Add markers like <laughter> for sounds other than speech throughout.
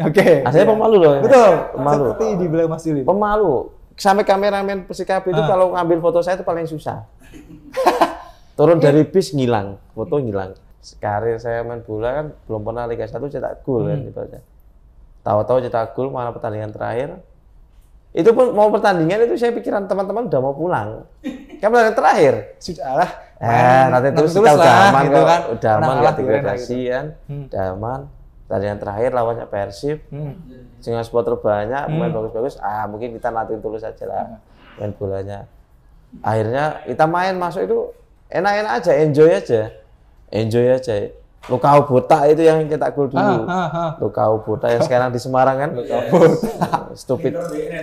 Oke. Okay. Asalnya yeah. pemalu loh. Betul. Pemalu. Seperti dibilang Mas Yuli. Pemalu. Sampai kameramen Persikabo itu uh. kalau ngambil foto saya itu paling susah. <laughs> Turun yeah. dari bis ngilang, foto ngilang. Karir saya main bola kan belum pernah Liga satu cetak gol kan hmm. kan aja. Tahu-tahu cetak gol mana pertandingan terakhir. Itu pun mau pertandingan itu saya pikiran teman-teman udah mau pulang. Kan pertandingan terakhir. Sudahlah. Eh, nanti terus kita udah aman gitu kan. Udah aman kategori gitu. kan. Hmm. Udah aman pertandingan terakhir lawannya Persib hmm. dengan supporter banyak hmm. main bagus-bagus ah mungkin kita latih tulus aja lah hmm. main bolanya akhirnya kita main masuk itu enak-enak aja enjoy aja enjoy aja Lukau buta itu yang kita gol dulu. Ah, ah, ah. Lukau buta yang sekarang di Semarang kan. luka yes. <laughs> Stupid.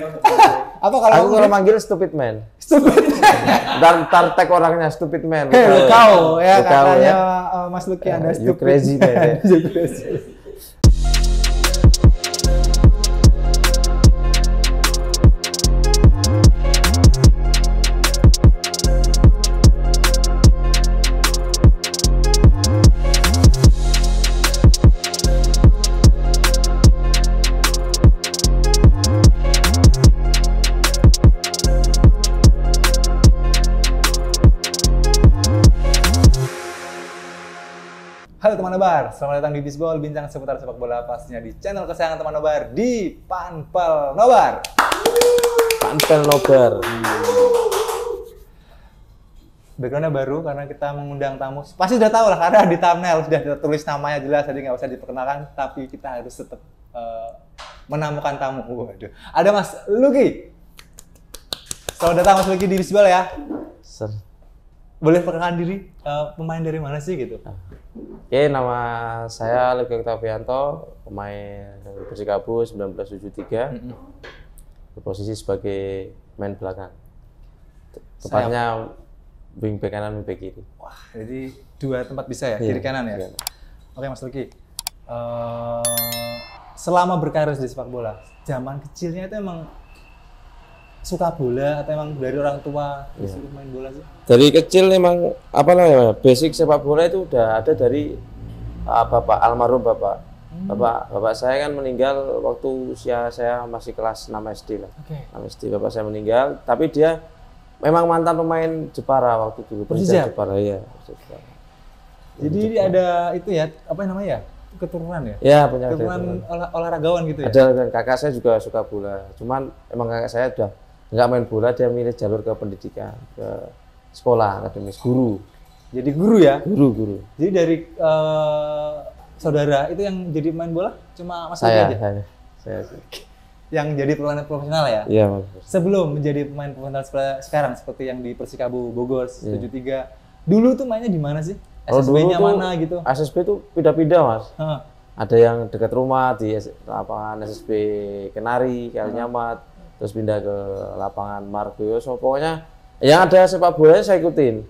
<laughs> Apa kalau aku kalau manggil stupid man. Stupid. Dan <laughs> tartek orangnya stupid man. Hey, eh, Lukau, ya katanya ya. Eh, Mas Luki ada ya, stupid. You crazy man. you crazy. Nobar. Selamat datang di Bisbol, bincang seputar sepak bola pastinya di channel kesayangan teman Nobar di Panpel Nobar. Panpel Nobar. Backgroundnya baru karena kita mengundang tamu. Pasti sudah tahu lah karena di thumbnail sudah tertulis namanya jelas, jadi nggak usah diperkenalkan. Tapi kita harus tetap uh, menamukan tamu. Waduh. Ada Mas Lucky. Selamat datang Mas Lucky di Bisbol ya. Sir boleh perkenalkan diri uh, pemain dari mana sih gitu? Ah. Oke, okay, nama saya Lega Octavianto, pemain dari Persikabo 1973. Mm -hmm. Berposisi sebagai main belakang. Tepatnya wing back kanan, wing back kiri. Wah, jadi dua tempat bisa ya, iya, kiri kanan ya. Yeah. Oke, Mas Lucky Uh, eh, selama berkarir di sepak bola, zaman kecilnya itu emang suka bola atau emang dari orang tua ya. main bola sih? Dari kecil emang apa namanya basic sepak bola itu udah ada dari uh, bapak almarhum bapak. Hmm. Bapak bapak saya kan meninggal waktu usia saya masih kelas 6 SD lah. Okay. 6 SD bapak saya meninggal, tapi dia memang mantan pemain Jepara waktu dulu Persija Jepara ya. Jadi Jepara. ada itu ya apa namanya ya? keturunan ya? Ya punya keturunan, Olah, olahragawan gitu ya. Ada dan kakak saya juga suka bola. Cuman emang kakak saya udah nggak main bola dia milih jalur ke pendidikan ke sekolah akademis guru jadi guru ya guru guru jadi dari uh, saudara itu yang jadi main bola cuma mas saya, aja saya saya sih yang jadi pemain profesional ya. Iya. Sebelum menjadi pemain profesional sekarang seperti yang di Persikabo Bogor 73. Iya. Dulu tuh mainnya di mana sih? SSB-nya mana gitu? SSB tuh pindah-pindah, Mas. Huh. Ada yang dekat rumah di lapangan SSB Kenari, Kalinyamad terus pindah ke lapangan Marco ya, so pokoknya yang ada sepak bola saya ikutin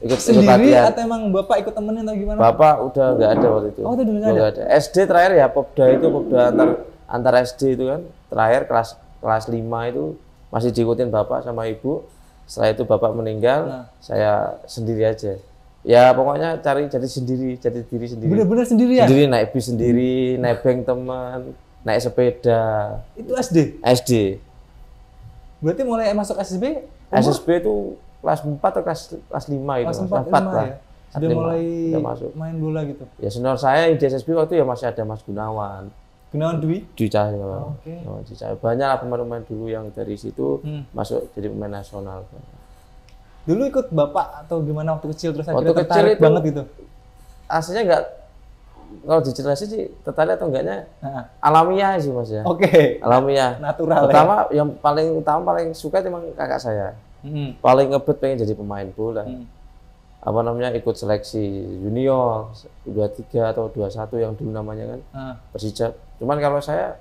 ikut sendiri ikut atau emang bapak ikut temenin atau gimana bapak udah nggak ada waktu itu oh itu udah ada. ada SD terakhir ya popda itu popda antar antar SD itu kan terakhir kelas kelas lima itu masih diikutin bapak sama ibu setelah itu bapak meninggal nah. saya sendiri aja ya pokoknya cari jadi sendiri jadi diri sendiri bener-bener sendiri ya sendiri naik bis sendiri naik bank teman naik sepeda. Itu SD? SD. Berarti mulai masuk SSB? SSB itu kelas 4 atau kelas kelas 5 itu. Kelas 4, 4 lah. Ya? Sudah mulai Sudah masuk. main bola gitu. Ya senior saya di SSB waktu ya masih ada Mas Gunawan. Gunawan Dwi? Dwi Cahyo. Oh, Oke. Okay. Oh, Dwi Cahyo. Banyak pemain-pemain dulu yang dari situ hmm. masuk jadi pemain nasional. Dulu ikut bapak atau gimana waktu kecil terus waktu akhirnya kecil itu, banget gitu? Aslinya nggak kalau dijelaskan sih tertarik atau enggaknya nah. alamiah sih mas ya. Oke. Okay. Alamiah. Natural. Ya. Pertama ya? yang paling utama paling suka itu memang kakak saya. Hmm. Paling ngebet pengen jadi pemain bola. Hmm. Apa namanya ikut seleksi junior dua tiga atau dua satu yang dulu namanya kan. Hmm. Persija. Cuman kalau saya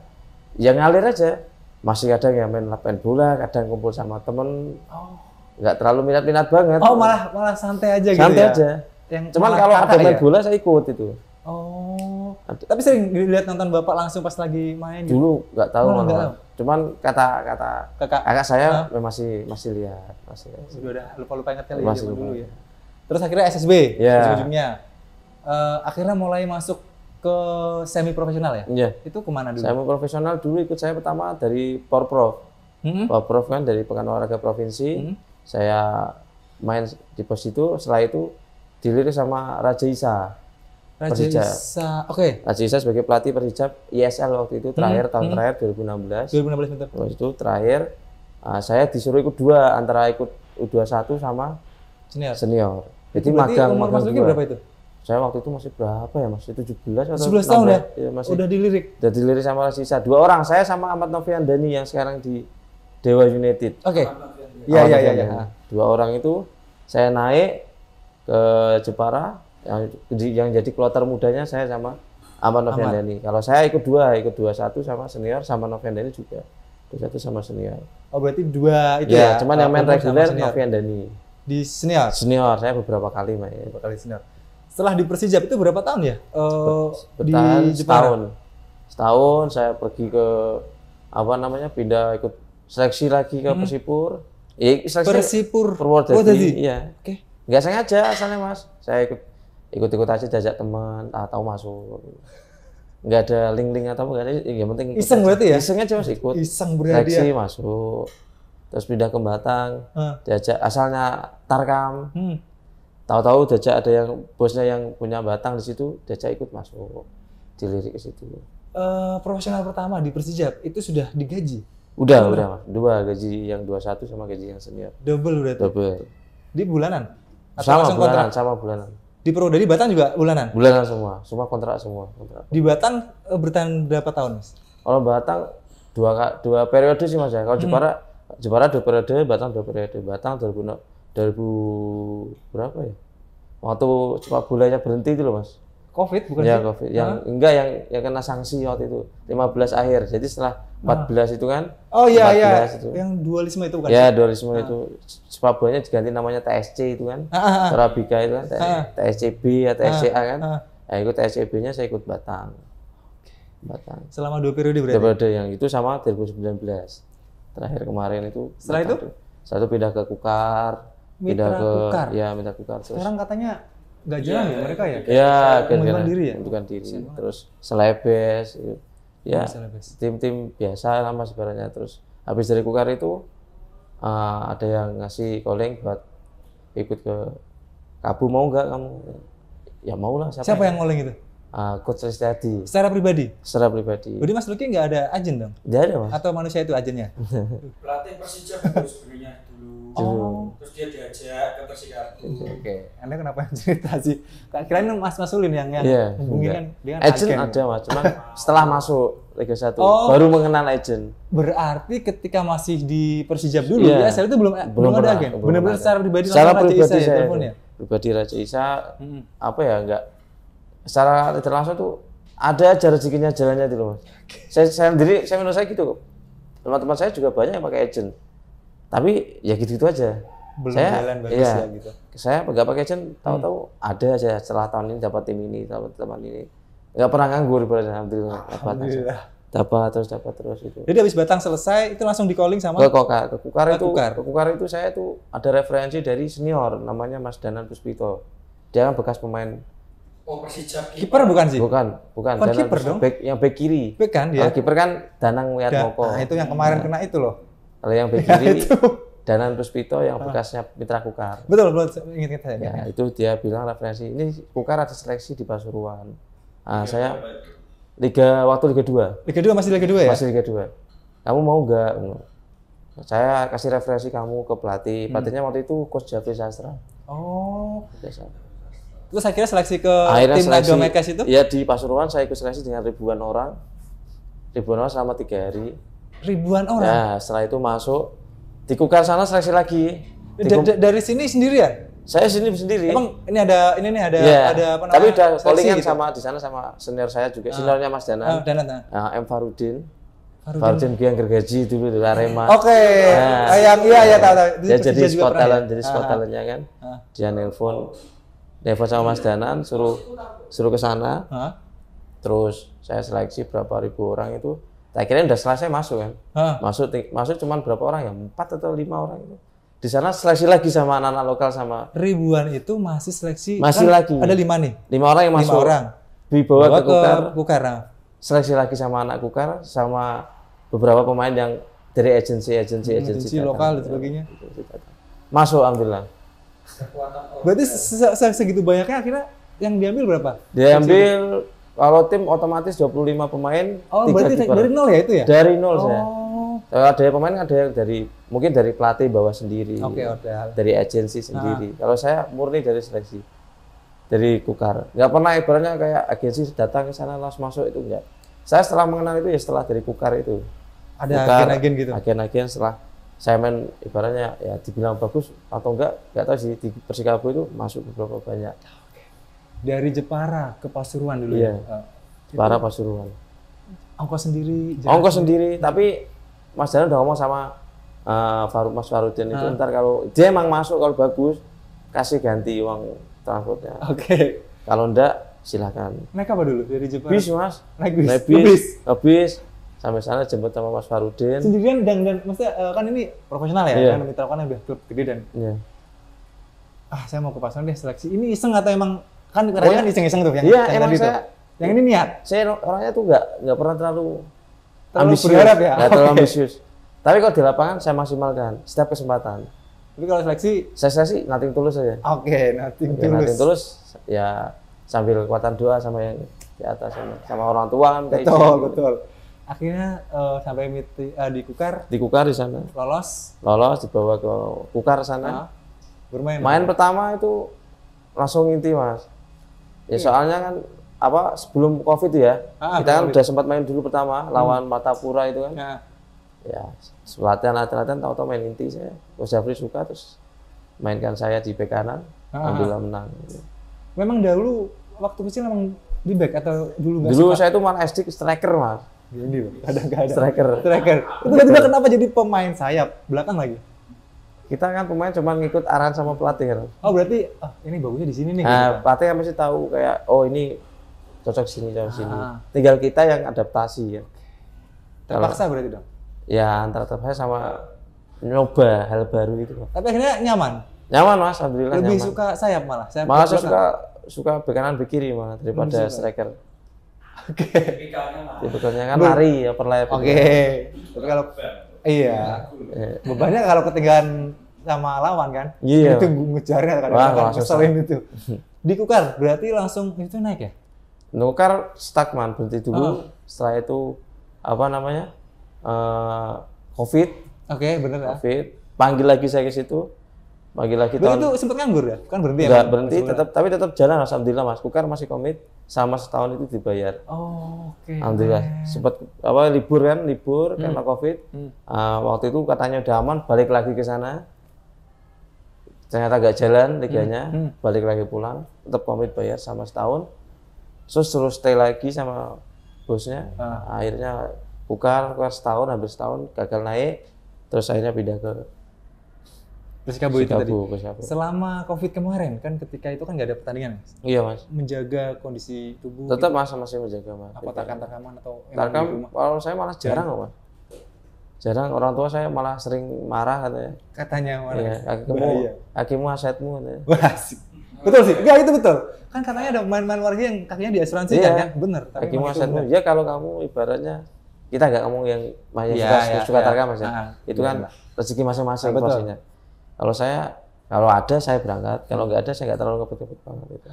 yang ngalir aja. Masih kadang yang main lapen bola, kadang kumpul sama temen. Oh. Enggak terlalu minat-minat banget. Oh malah malah santai aja gitu santai gitu ya. Santai aja. Yang Cuman kalau ada main ya? bola saya ikut itu. Tapi sering dilihat nonton bapak langsung pas lagi main. Gitu? Dulu nggak tahu, oh, Cuman kata kata kakak, kakak saya uh, masih masih lihat masih. masih. Udah lupa lupa ingat kali ya, masih ya, dulu ya. Terus akhirnya SSB yeah. ujungnya Uh, akhirnya mulai masuk ke semi profesional ya? yeah. Itu kemana dulu? Semi profesional dulu ikut saya pertama dari Porprov. Mm -hmm. Porprov kan dari Pekan Olahraga Provinsi. -hmm. Saya main di pos itu, setelah itu dilirik sama Raja Isa. Persija. Oke. Okay. Raja Isa sebagai pelatih Persija ISL waktu itu terakhir hmm, tahun hmm. terakhir 2016. 2016 betul. Waktu itu terakhir uh, saya disuruh ikut dua antara ikut U21 sama senior. Senior. Jadi magang umur magang. berapa itu? Saya waktu itu masih berapa ya Mas? 17 atau 17 tahun ya? ya masih, udah dilirik. Udah dilirik sama Raja Isa. Dua orang, saya sama Ahmad Novian Dani yang sekarang di Dewa United. Oke. Okay. Iya, iya iya iya. Nah, dua orang itu saya naik ke Jepara yang, yang jadi kloter mudanya saya sama Aman Novendani. Kalau saya ikut dua, ikut dua satu sama senior sama Novendani juga. Terus satu sama senior. Oh berarti dua itu ya? ya? cuman yang ah, main reguler Novendani. Di senior? Senior, saya beberapa kali main. Beberapa kali senior. Setelah di Persija itu berapa tahun ya? Uh, Bertahan di setahun. Setahun saya pergi ke apa namanya pindah ikut seleksi lagi ke hmm. Persipur. Ya, seleksi Persipur. Purwodadi. Iya. Oke. Okay. Nggak sengaja asalnya mas. Saya ikut ikut-ikut aja jajak teman atau ah, masuk nggak ada link-link atau nggak ada iya, yang penting iseng berarti ya iseng aja mas ikut iseng berarti ya. masuk terus pindah ke Batang huh. Ah. diajak asalnya Tarkam hmm. tahu-tahu jajak ada yang bosnya yang punya Batang di situ jajak ikut masuk dilirik ke situ uh, profesional pertama di Persija itu sudah digaji udah Atau udah mas dua gaji yang dua satu sama gaji yang senior double berarti double di bulanan Atau sama bulanan kontrak? sama bulanan di Purwodadi Batang juga bulanan? Bulanan semua, semua kontrak semua. Kontrak. Di Batang eh, bertahan berapa tahun mas? Kalau Batang dua dua periode sih mas ya. Kalau hmm. Jepara hmm. Jepara dua periode, Batang dua periode. Batang 2000, 2000 berapa ya? Waktu sepak bolanya berhenti itu loh mas. Covid bukan? Ya Covid. Yang nah. enggak yang yang kena sanksi waktu itu 15 akhir. Jadi setelah 14 itu kan? Oh iya iya. Itu. Yang dualisme itu kan? Ya, dualisme ah. itu. Sepabuanya diganti namanya TSC itu kan. Ah, ah, Terabika ah. itu kan ah. TSCB atau ya, ah, TSCA kan. Ah. Ya ikut TSCB-nya saya ikut Batang. Batang. Selama dua periode berarti. Dua periode yang itu sama 2019. Terakhir kemarin itu. Setelah itu? Satu pindah ke Kukar, Mitra pindah ke Kukar. ya minta Kukar. Terus. Sekarang katanya jalan ya, ya mereka ya? Iya, iya gajian. Diri ya? Bukan diri. Terus Selebes, gitu ya tim-tim biasa lama sebenarnya terus habis dari kukar itu uh, ada yang ngasih calling buat ikut ke kabu mau nggak kamu ya mau lah siapa, siapa yang, calling itu Uh, Coach Restiadi. Secara pribadi? Secara pribadi. Jadi Mas Luki nggak ada ajen dong? Nggak ada Mas. Atau manusia itu agennya <laughs> Pelatih Persija sebenarnya Oh. Terus dia diajak ke Persikabo Oke, okay. Anda kenapa yang <laughs> cerita sih? ini kan Mas Masulin yang yang yeah, mungkin kan dia kan agent ada Mas, cuma <laughs> setelah masuk Liga Satu, oh, baru mengenal agent. Berarti ketika masih di Persijab dulu yeah. Iya. Eh, ya, saya itu belum belum, belum ada agen. Benar-benar secara pribadi secara pribadi Raja Isa, saya, ya, pribadi Raja Isa hmm. apa ya enggak secara tidak langsung tuh ada aja rezekinya jalannya di rumah. Saya, saya sendiri saya menurut saya gitu kok. Teman-teman saya juga banyak yang pakai agent tapi ya gitu-gitu aja. Belum saya, jalan bagus ya, ya gitu. Saya nggak pakai agent, tahu-tahu hmm. ada aja setelah tahun ini dapat tim ini, dapat teman ini. Nggak pernah nganggur berarti alhamdulillah. alhamdulillah. Dapat terus dapat terus itu. Jadi habis Batang selesai itu langsung di calling sama ke Kokar. Ke Kukar ah, itu Kukar. Ke Kukar itu saya tuh ada referensi dari senior namanya Mas Danan Puspito. Dia kan bekas pemain Oh kiper bukan sih? Bukan, bukan. Bukan kiper dong. Back, yang back kiri. Back kan ya. kiper kan Danang ya, Wiatmoko. Nah, itu yang kemarin nah. kena itu loh. Kalau yang bagi <laughs> ya, itu. Danan Puspito yang ah. bekasnya Mitra Kukar. Betul, betul. Ingat, ingat, Ya, itu dia bilang referensi. Ini Kukar ada seleksi di Pasuruan. Nah, saya Liga waktu Liga 2. Liga 2 masih Liga 2 ya? Masih Liga 2. Kamu mau nggak? Saya kasih referensi kamu ke pelatih. Hmm. Pelatihnya waktu itu Coach Jafri Sastra. Oh. Terus akhirnya seleksi ke akhirnya tim seleksi, Mekes itu? Ya di Pasuruan saya ikut seleksi dengan ribuan orang. Ribuan orang selama tiga hari ribuan orang. Nah, setelah itu masuk tikukar sana seleksi lagi. Da -da dari sini sendirian? Saya sini sendiri. Emang ini ada ini nih ada yeah. ada apa namanya? Tapi udah callingan gitu? sama di sana sama senior saya juga, ah. seniornya Mas Danan. Ah, Danan. Nah. M Farudin. Farudin yang Gergaji dulu di Arema. Oke. Okay. Nah, ah, yang iya ya tahu tahu. Dia jadi spot ya? talent, jadi spot ah. talentnya kan. Ah. Dia nelpon nelpon sama Mas Danan suruh suruh ke sana. Terus saya seleksi berapa ribu orang itu tak kira udah selesai masuk kan Hah? masuk masuk cuman berapa orang ya empat atau lima orang itu di sana seleksi lagi sama anak-anak lokal sama ribuan itu masih seleksi masih kan lagi ada lima nih lima orang yang masuk lima orang dibawa bawah ke, ke Kukar, Kukar nah. seleksi lagi sama anak Kukar sama beberapa pemain yang dari hmm, agensi agensi agensi, lokal dan sebagainya masuk alhamdulillah berarti se se segitu banyaknya akhirnya yang diambil berapa diambil kalau tim otomatis 25 pemain. Oh, berarti keeper. dari nol ya itu ya? Dari nol oh. saya. Eh, ada pemain ada yang dari mungkin dari pelatih bawah sendiri. Oke, okay, Dari agensi sendiri. nah. Kalau saya murni dari seleksi. Dari Kukar. Nggak pernah ibaratnya kayak agensi datang ke sana langsung masuk itu enggak. Saya setelah mengenal itu ya setelah dari Kukar itu. Ada agen-agen gitu. Agen-agen setelah saya main ibaratnya ya dibilang bagus atau enggak enggak tahu sih di Persikabo itu masuk beberapa banyak dari Jepara ke Pasuruan dulu iya. ya. Eh, Jepara gitu. Pasuruan. Ongkos sendiri. Ongkos sendiri, tapi Mas jalan udah ngomong sama uh, Mas Farudin itu uh. ntar kalau dia emang masuk kalau bagus kasih ganti uang transportnya. Oke. Okay. Kalau ndak silakan. Naik apa dulu dari Jepara? Bis mas. Naik bis. Naik bis. Bis. Oh, bis. Sampai sana jemput sama Mas Farudin. Sendirian dan dan maksudnya uh, kan ini profesional ya, yeah. kan mitra kan udah klub gede dan. Yeah. Ah saya mau ke pasar deh seleksi. Ini iseng atau emang Kan keren oh, kan iseng-iseng tuh yang, iya, yang emang tadi saya, tuh. Yang ini niat. Saya orangnya tuh nggak nggak pernah terlalu, terlalu ambisius. Berharap ya. Gak terlalu <laughs> ambisius. Tapi kalau di lapangan saya maksimalkan setiap kesempatan. Tapi kalau seleksi? Saya seleksi nating tulus aja. Oke, okay, nating okay, tulus. Nating tulus ya sambil kekuatan doa sama yang di atas sama, sama orang tua kan. Betul, isi. Gitu. betul akhirnya uh, sampai miti, uh, di Kukar di Kukar di sana lolos lolos dibawa ke Kukar sana nah, bermain main pertama itu langsung inti mas Ya iya. soalnya kan apa sebelum Covid ya. Ah, kita kan udah sempat main dulu pertama hmm. lawan Matapura itu kan. Ya. Ya, latihan latihan, latihan tahu-tahu main inti saya. Coach Jafri suka terus mainkan saya di bek kanan, ah. alhamdulillah menang. Memang dahulu waktu kecil memang di back atau dulu Dulu sempat? saya itu malah SD striker mas. jadi loh, kadang-kadang. Striker. Striker. Tiba-tiba kenapa jadi pemain sayap belakang lagi? kita kan pemain cuma ngikut arahan sama pelatih kan. Oh berarti oh, ini bagusnya di sini nih. Nah, gitu. Ya? pelatih yang mesti tahu kayak oh ini cocok sini cocok ah. sini. Tinggal kita yang adaptasi ya. Terpaksa berarti dong. Ya antara terpaksa sama nyoba hal baru itu. Tapi akhirnya nyaman. Nyaman mas, alhamdulillah Lebih nyaman. suka sayap malah. Sayap malah saya suka suka bekanan kiri malah daripada hmm, striker. Oke. Okay. Tipikalnya kan lari ya perlahan. Oke. Okay. Kalau Iya. iya. Bebannya kalau ketinggalan sama lawan kan. Iya. Itu ngejarnya kan. Wah, kan ngeselin itu. <laughs> Dikukar berarti langsung itu naik ya? Nukar stuck man berhenti dulu. Oh. Setelah itu apa namanya? Uh, COVID. Oke, okay, benar ya. COVID. Panggil lagi saya ke situ. Pagi lagi tahun. itu sempat nganggur ya? Kan berhenti Enggak, ya? berhenti tetap ya? tapi tetap jalan alhamdulillah Mas Kukar masih komit sama setahun itu dibayar. Oh, oke. Okay. Alhamdulillah. Sempat apa libur kan, libur hmm. karena Covid. Hmm. Uh, waktu itu katanya udah aman, balik lagi ke sana. Ternyata gak jalan liganya, hmm. Hmm. balik lagi pulang, tetap komit bayar sama setahun. Terus terus stay lagi sama bosnya. Ah. Akhirnya Kukar, Kukar setahun, habis setahun gagal naik. Terus akhirnya pindah ke Persikabo itu tadi. Persikabu. Selama Covid kemarin kan ketika itu kan nggak ada pertandingan, Iya, Mas. Menjaga kondisi tubuh. Tetap gitu. Mas masih menjaga, Mas. Apa tarkam-tarkaman atau tarkam, kalau saya malah jarang, Mas. Jarang orang tua saya malah sering marah katanya. Katanya marah. Iya, kakimu, kakimu asetmu katanya. Wah, asik. Betul sih. Enggak itu betul. Kan katanya ada main-main warga yang kakinya asuransi iya. kan? ya, Bener. Tapi mu asetmu. Ya kalau kamu ibaratnya kita nggak ngomong yang banyak ya, suka, ya, suka ya. tarkam mas ya. Nah, itu kan iya, iya. rezeki masing-masing nah, kalau saya kalau ada saya berangkat, kalau nggak ada saya nggak terlalu kepet-kepet banget itu.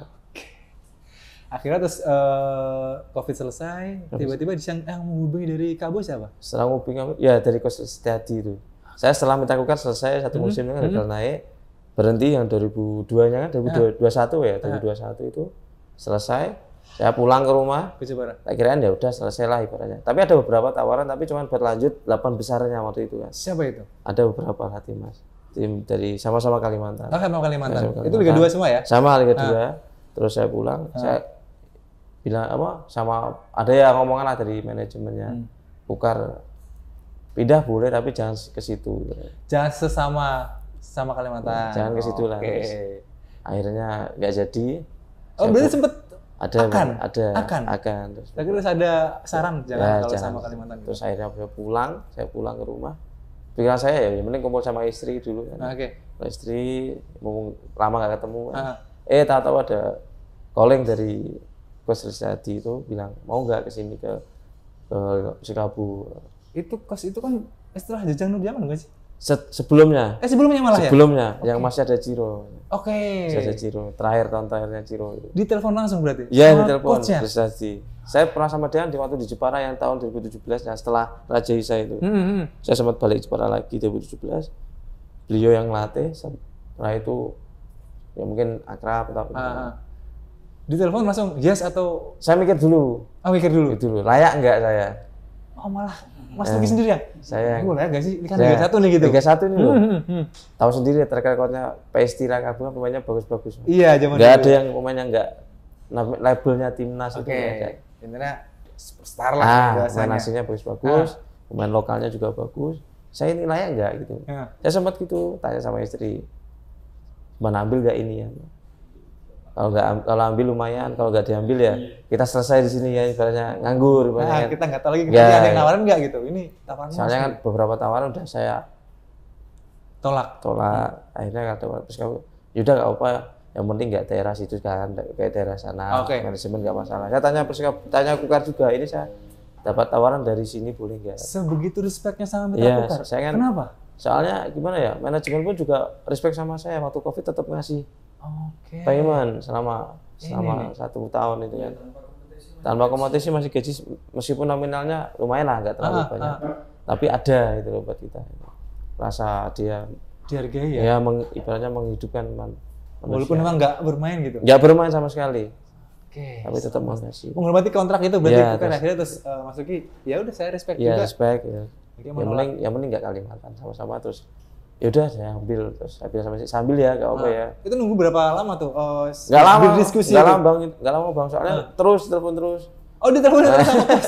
Akhirnya terus uh, COVID selesai, tiba-tiba yang eh, menghubungi dari Kabo siapa? Setelah menghubungi ya dari Kos Setiadi itu. Saya setelah minta selesai satu mhm, musim mm -hmm. kan mm -hmm. naik, berhenti yang 2002-nya kan, 2021 ah. ya, 2021 ah. itu selesai. Saya pulang ke rumah, tak Akhirnya ya udah selesai lah ibaratnya. Tapi ada beberapa tawaran, tapi cuma berlanjut 8 besarnya waktu itu kan. Siapa itu? Ada beberapa hati mas tim dari sama-sama Kalimantan. Oh, sama Kalimantan. Sama Kalimantan. Itu Liga 2 semua ya? Sama Liga 2. Ah. Terus saya pulang, ah. saya bilang apa sama ada yang ngomongan lah dari manajemennya. Hmm. Bukar pindah boleh tapi jangan ke situ. Jangan sesama sama Kalimantan. Hmm, jangan ke situ lah. Okay. Akhirnya nggak jadi. Oh, berarti sempat ada akan ada akan akan terus, terus ada saran jangan ya, kalau sama Kalimantan. Gitu. Terus akhirnya saya pulang, saya pulang ke rumah pikiran saya ya yang penting kumpul sama istri dulu kan. Oke. Okay. Istri mumpung lama nggak ketemu. Kan. uh. Eh tak tahu ada calling dari Coach Rizadi itu bilang mau nggak kesini ke ke Sikabu. Itu kos itu kan istilah Jajang Nur zaman nggak sih? Se sebelumnya. Eh sebelumnya malah sebelumnya, ya? Sebelumnya okay. yang masih ada Ciro. Oke. Okay. Masih ada Ciro. Terakhir tahun terakhirnya Ciro. Di telepon langsung berarti? Iya, ah, di telepon. Ya? Rizadi saya pernah sama dia di waktu di Jepara yang tahun 2017 ya setelah Raja Isa itu mm hmm. saya sempat balik Jepara lagi 2017 beliau yang latih setelah itu ya mungkin akrab atau apa? Ah, ah. di telepon langsung yes atau saya mikir dulu ah mikir dulu mikir dulu layak nggak saya oh malah Mas lagi eh, sendiri ya? Saya. Gue layak gak sih? Ini kan Liga 1 nih gitu. Liga 1 nih loh. Hmm, hmm, hmm. Tahu sendiri ya, track recordnya PS Tira Kabungan pemainnya bagus-bagus. Iya, zaman Gak ada yang pemainnya enggak labelnya timnas okay. itu ya, intinya superstar lah ah, main nasinya bagus-bagus, ah. pemain lokalnya juga bagus. Saya ini layak nggak gitu? Ya. Saya sempat gitu tanya sama istri, mana ambil nggak ini ya? Kalau nggak kalau ambil lumayan, kalau nggak diambil ya kita selesai di sini ya ibaratnya nganggur. Nah, kita nggak tahu lagi ya, ada ya. yang nawarin nggak gitu. Ini tawaran. Soalnya kan beberapa tawaran udah saya tolak. Tolak. Akhirnya kata terus kamu, yaudah nggak apa yang penting nggak teras itu kan kayak teras sana okay. manajemen nggak masalah saya tanya persikap tanya kukar juga ini saya dapat tawaran dari sini boleh nggak sebegitu respectnya sama mitra ya, kukar saya kan, kenapa soalnya gimana ya manajemen pun juga respect sama saya waktu covid tetap ngasih okay. payment selama selama ini, satu tahun itu kan tanpa kompetisi masih gaji meskipun nominalnya lumayan lah nggak terlalu ah, ah banyak ah. tapi ada itu loh buat kita rasa dia dihargai ya, ya meng, ibaratnya menghidupkan Walaupun memang nggak bermain gitu. Nggak bermain sama sekali. Oke. Okay, Tapi tetap mau ngasih. Menghormati kontrak itu berarti ya, kan akhirnya terus uh, masuki. ya udah saya respect ya, juga. respect ya. respect. yang penting yang penting nggak Kalimantan sama-sama terus ya udah saya ambil terus saya bilang sama si sambil ya gak apa nah, ya itu nunggu berapa lama tuh Oh, nggak lama berdiskusi nggak lama bang nggak lama bang soalnya nah. terus telepon terus oh di telepon terus sama bos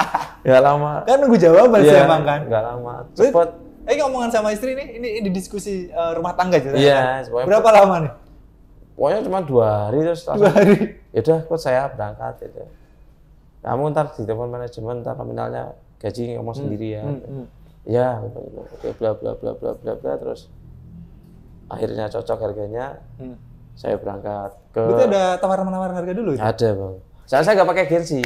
<laughs> nggak lama kan nunggu jawaban ya, sih iya, emang kan nggak lama cepet eh ngomongan sama istri nih ini, ini diskusi uh, rumah tangga aja iya kan? berapa lama nih pokoknya cuma dua hari terus dua hari ya udah saya berangkat itu ya kamu ntar di telepon manajemen ntar nominalnya gaji ngomong hmm. sendiri ya hmm. hmm. ya gitu, gitu. oke bla bla bla bla bla bla terus akhirnya cocok harganya hmm. saya berangkat ke Berarti ada tawaran menawaran harga dulu itu? ada bang saya saya nggak pakai agensi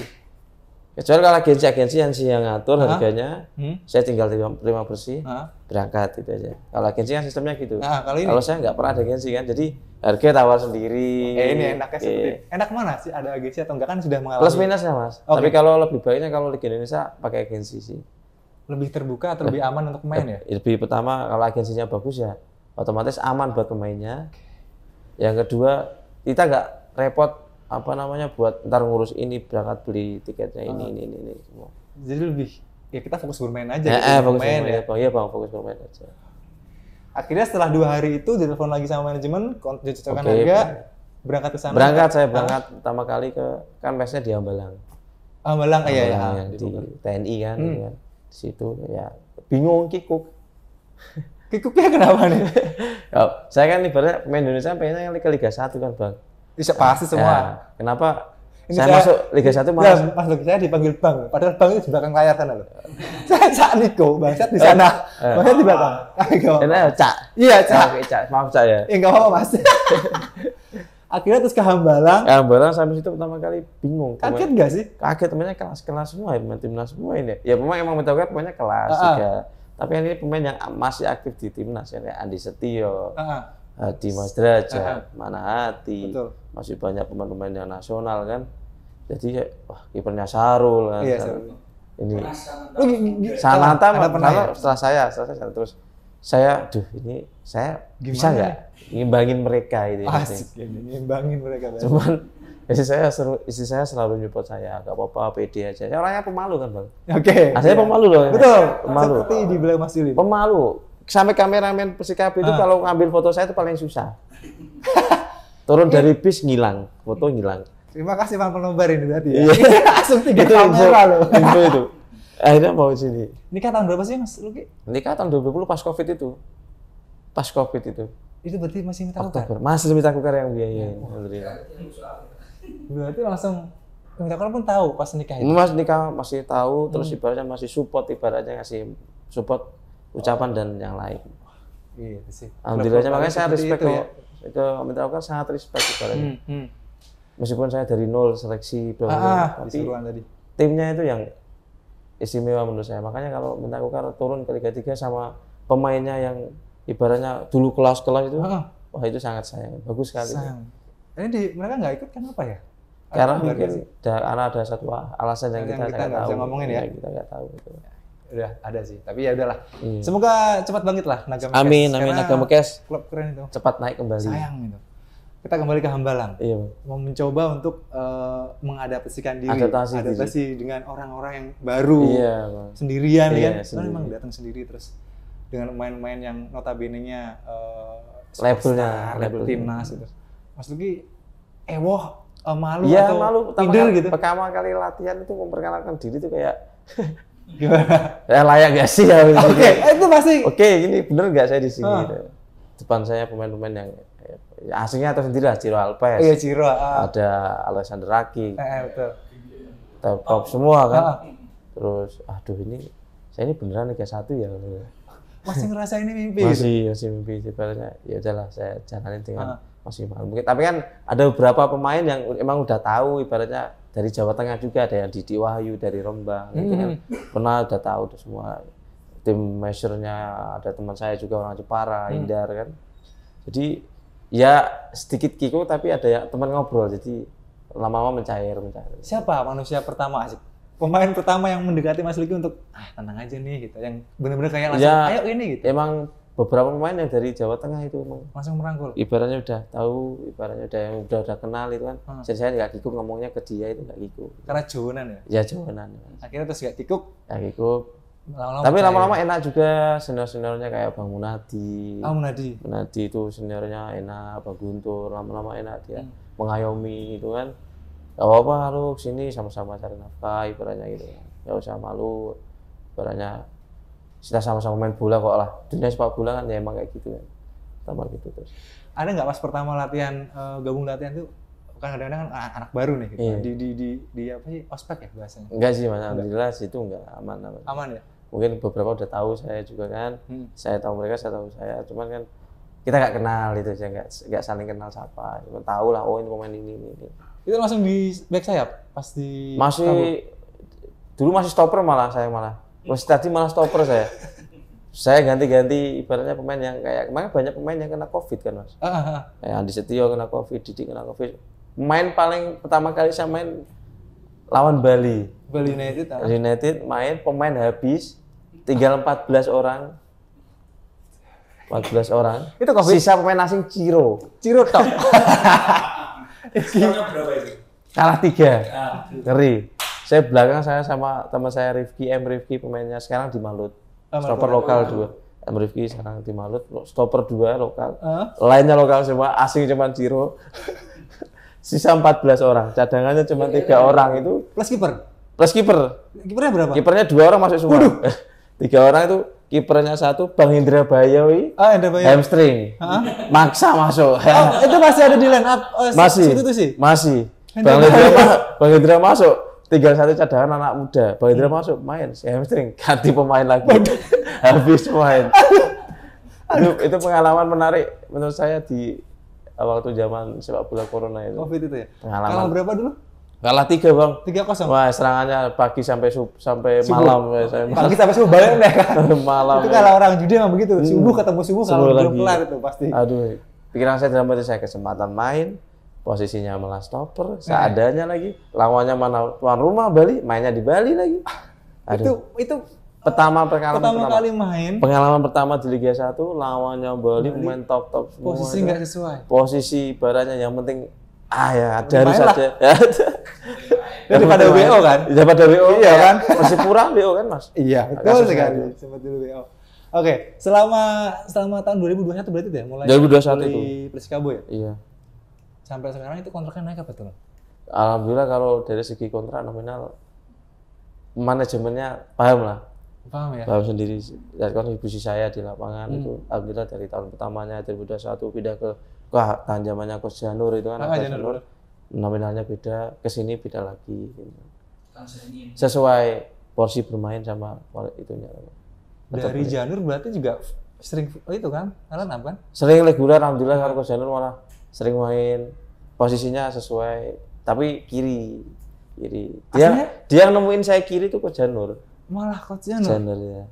Kecuali ya, kalau agensi-agensi yang sih yang ngatur Hah? harganya, hmm? saya tinggal terima, terima bersih, Hah? berangkat gitu aja. Kalau agensi kan sistemnya gitu. Nah, kalau, ini? kalau saya nggak pernah ada agensi kan, jadi harga tawar sendiri. Eh, ini enaknya iya. seperti enak mana sih ada agensi atau enggak kan sudah mengalami. Plus minusnya mas. Okay. Tapi kalau lebih baiknya kalau di Indonesia pakai agensi sih. Lebih terbuka atau lebih aman untuk pemain ya? Lebih pertama kalau agensinya bagus ya, otomatis aman buat pemainnya. Yang kedua kita nggak repot apa namanya buat ntar ngurus ini berangkat beli tiketnya ini ah. ini ini ini semua. Jadi lebih ya kita fokus bermain aja. Eh, gitu, eh fokus bermain, ya. ya. Bang, iya bang fokus bermain aja. Akhirnya setelah dua hari itu ditelepon lagi sama manajemen, cocokan okay, harga, bang. berangkat ke sana. Berangkat saya ah. berangkat ah. pertama kali ke kan mesnya di Ambalang. Ah, Ambalang, iya ya. ya di TNI kan, hmm. kan. Di situ ya bingung kikuk. Kikuknya kenapa nih? oh, <laughs> saya kan ibaratnya main Indonesia pengennya ke Liga 1 kan bang. Bisa pasti ya, semua. Ya, kenapa ini saya, saya masuk Liga 1 malah ya, nah, masuk saya dipanggil bang. Padahal bang itu di belakang layar sana loh. saya Cak Niko, bang bangsat di sana. bang eh. bangsat di belakang. ini eh. Cak. Iya, eh, Cak. Oke, Cak. Maaf Cak ya. Ya enggak apa-apa, Mas. <laughs> Akhirnya terus ke Hambalang. Ya, Hambalang sampai situ pertama kali bingung. Kaget nggak sih? Kaget, temennya kelas-kelas semua, ya, pemain timnas semua ini. Ya memang emang betul kan pemainnya kelas uh -uh. juga. Tapi ini pemain yang masih aktif di timnas ya, Andi Setio, uh -uh. Dimas Derajat, uh -huh. Manahati, Betul masih banyak pemain-pemain yang nasional kan jadi wah kipernya Sarul kan iya, ini Sananta malah ya? setelah saya setelah saya terus saya duh ini saya Gimana? bisa nggak ngimbangin mereka ini ngimbangin mereka cuman istri saya seru, istri saya selalu nyupot saya nggak apa-apa PD aja ya, orangnya pemalu kan bang oke okay, nah, saya iya. pemalu loh betul pemalu seperti di belakang Mas Yulin pemalu sampai kameramen Persikabo itu ah. kalau ngambil foto saya itu paling susah <laughs> Turun dari bis ngilang, foto ngilang. Terima kasih Pak penobar ini berarti ya. Iya. <laughs> Langsung tiga itu kamera loh. Info itu. Akhirnya mau sini. Nikah tahun berapa sih Mas Luki? Nikah tahun 2020 pas Covid itu. Pas Covid itu. Itu berarti masih minta kukar? Masih minta kukar yang biayain. Ya. Iya. Berarti langsung minta kukar pun tahu pas nikah itu? Mas nikah masih tahu, terus hmm. ibaratnya masih support, ibaratnya ngasih support ucapan dan yang lain. Iya sih. Alhamdulillahnya makanya saya respect ya. kok ke Mental Aukar sangat respect ibaratnya. Hmm, hmm. Meskipun saya dari nol seleksi bla ah, ah, tapi tadi. timnya itu yang istimewa menurut saya. Makanya kalau Mental Aukar turun ke Liga 3 sama pemainnya yang ibaratnya dulu kelas-kelas itu, ah, ah. wah itu sangat sayang. Bagus sekali. Sayang. Ini di, mereka nggak ikut kenapa ya? Karena mungkin ada, ada satu alasan yang, yang kita, kita nggak tahu. ya. Iya, kita nggak tahu. Gitu udah ada sih tapi ya udahlah Hmm. semoga cepat bangkit lah naga Mekes. amin amin naga Mekes klub keren itu cepat naik kembali sayang itu kita kembali ke Hambalang iya. mau mencoba untuk uh, mengadaptasikan diri adaptasi, adaptasi diri. dengan orang-orang yang baru iya, bang. sendirian iya, kan, kan sendiri. karena memang datang sendiri terus dengan main-main yang notabene-nya uh, levelnya level timnas gitu Mas Luki ewoh eh, malu ya, atau malu, inder kan gitu pertama kali latihan itu memperkenalkan diri itu kayak <laughs> Gimana? Ya layak gak sih ya? <laughs> Oke, okay, eh, itu pasti. Oke, okay, ini bener gak saya di sini? Ah. Gitu. Depan saya pemain-pemain yang ya, asingnya atau sendiri lah, Ciro Alpes. Iya, Ciro. Ah. Ada Alexander Raki. Eh, eh betul. Top, top semua kan. Ah, ah. Terus, aduh ini, saya ini beneran Liga satu ya. Masih <laughs> ngerasa ini mimpi? masih, gitu? masih mimpi. Sebenarnya, ya udahlah saya jalanin dengan ah. maksimal. tapi kan ada beberapa pemain yang emang udah tahu ibaratnya dari Jawa Tengah juga ada yang Didi Wahyu dari Rembang hmm. itu kan pernah udah tahu udah semua tim measure-nya ada teman saya juga orang Jepara hmm. Indar kan jadi ya sedikit kiko tapi ada ya teman ngobrol jadi lama-lama mencair mencair siapa manusia pertama asik pemain pertama yang mendekati Mas Luki untuk ah tenang aja nih gitu yang benar-benar kayak langsung ya, ayo ini gitu emang beberapa pemain yang dari Jawa Tengah itu emang langsung merangkul. Ibaratnya udah tahu, ibaratnya udah yang udah udah kenal itu kan. Hmm. Jadi saya nggak kikuk ngomongnya ke dia itu nggak kikuk. Karena jonan ya? Ya jonan. Akhirnya terus nggak kikuk? Nggak kikuk. Tapi lama-lama enak juga senior-seniornya kayak Bang Munadi. Ah oh, Munadi. Munadi itu seniornya enak, Bang Guntur lama-lama enak dia hmm. mengayomi itu kan. Gak apa-apa lu sini sama-sama cari nafkah ibaratnya gitu. Gak usah malu ibaratnya kita sama-sama main bola kok lah dunia sepak bola kan ya emang kayak gitu kan sama gitu terus ada nggak pas pertama latihan uh, gabung latihan tuh kan kadang-kadang kan anak baru nih gitu. iya. di, di, di, di apa sih ospek ya bahasanya enggak sih mas alhamdulillah sih itu enggak aman aman aman ya mungkin beberapa udah tahu saya juga kan hmm. saya tahu mereka saya tahu saya cuman kan kita nggak kenal itu saya nggak nggak saling kenal siapa cuma tahu lah oh ini pemain ini ini, ini. itu langsung di back sayap pas di masih kabur. dulu masih stopper malah saya malah Terus tadi malah stopper saya. Saya ganti-ganti ibaratnya pemain yang kayak kemarin banyak pemain yang kena covid kan mas. Uh, uh, Kayak Andi Setio kena covid, Didi kena covid. Main paling pertama kali saya main lawan Bali. Bali United. Bali United main pemain habis tinggal 14 orang. 14 orang. Itu COVID. Sisa pemain asing Ciro. Ciro top. <laughs> Skornya berapa itu? Kalah tiga. Ngeri. Saya belakang saya sama teman saya Rifki M Rifki pemainnya sekarang di Malut. Ah, stopper lokal ah. dua. M Rifki sekarang di Malut, stopper dua lokal. Lainnya lokal semua, asing cuma Ciro. <laughs> Sisa 14 orang, cadangannya cuma iya, tiga iya, iya. orang itu. Plus kiper. Plus kiper. Kipernya berapa? Kipernya dua orang masuk semua. <laughs> tiga orang itu kipernya satu Bang Indra Bayawi ah, Indra Bayowi hamstring Hah? maksa masuk oh, itu masih ada di line up oh, masih itu sih masih Bang Indra Bang Indra masuk tinggal satu cadangan anak muda. Bang Indra hmm. masuk main, si hamstring ganti pemain lagi, <laughs> habis main. <laughs> itu, itu pengalaman menarik menurut saya di uh, waktu zaman sepak bola corona itu. Covid itu ya. Pengalaman. Kalah berapa dulu? Kalah tiga bang. Tiga kosong. Wah serangannya pagi sampai sub, sampai subuh. malam. Ya, saya pagi sampai subuh balik deh ya, kan. <laughs> malam. Itu kalau ya. orang judi emang begitu. Hmm. Subuh ketemu subuh, subuh kalau belum kelar itu pasti. Aduh. Pikiran saya dalam itu saya kesempatan main, posisinya malah stopper nah. seadanya nah. lagi lawannya mana tuan rumah Bali mainnya di Bali lagi Aduh. itu itu pertama eh, pengalaman pertama, pertama kali main pengalaman pertama di Liga 1 lawannya Bali, Bali pemain top top semua posisi nggak sesuai posisi barannya yang penting ah ya dari <laughs> <laughs> saja kan? ya, daripada WO kan daripada WO iya ya. kan masih kurang WO kan mas iya betul sekali sempat dulu WO oke selama selama tahun 2021 berarti ya mulai 2021 itu Persikabo ya iya sampai sekarang itu kontraknya naik apa turun? Alhamdulillah kalau dari segi kontrak nominal manajemennya paham lah. Paham ya? Paham sendiri dari ya, kontribusi saya di lapangan hmm. itu alhamdulillah dari tahun pertamanya 2021 pindah ke wah tanjamannya ke Coach Janur itu kan. Ah, Janur. Nominalnya beda, ke sini beda lagi gitu. Sesuai porsi bermain sama itunya. Dari Janur berarti juga sering oh, itu kan? Kalian apa? Sering reguler alhamdulillah kalau Coach Janur malah sering main posisinya sesuai tapi kiri kiri dia Akhirnya? dia yang nemuin saya kiri itu kok Janur malah kok Janur Janur ya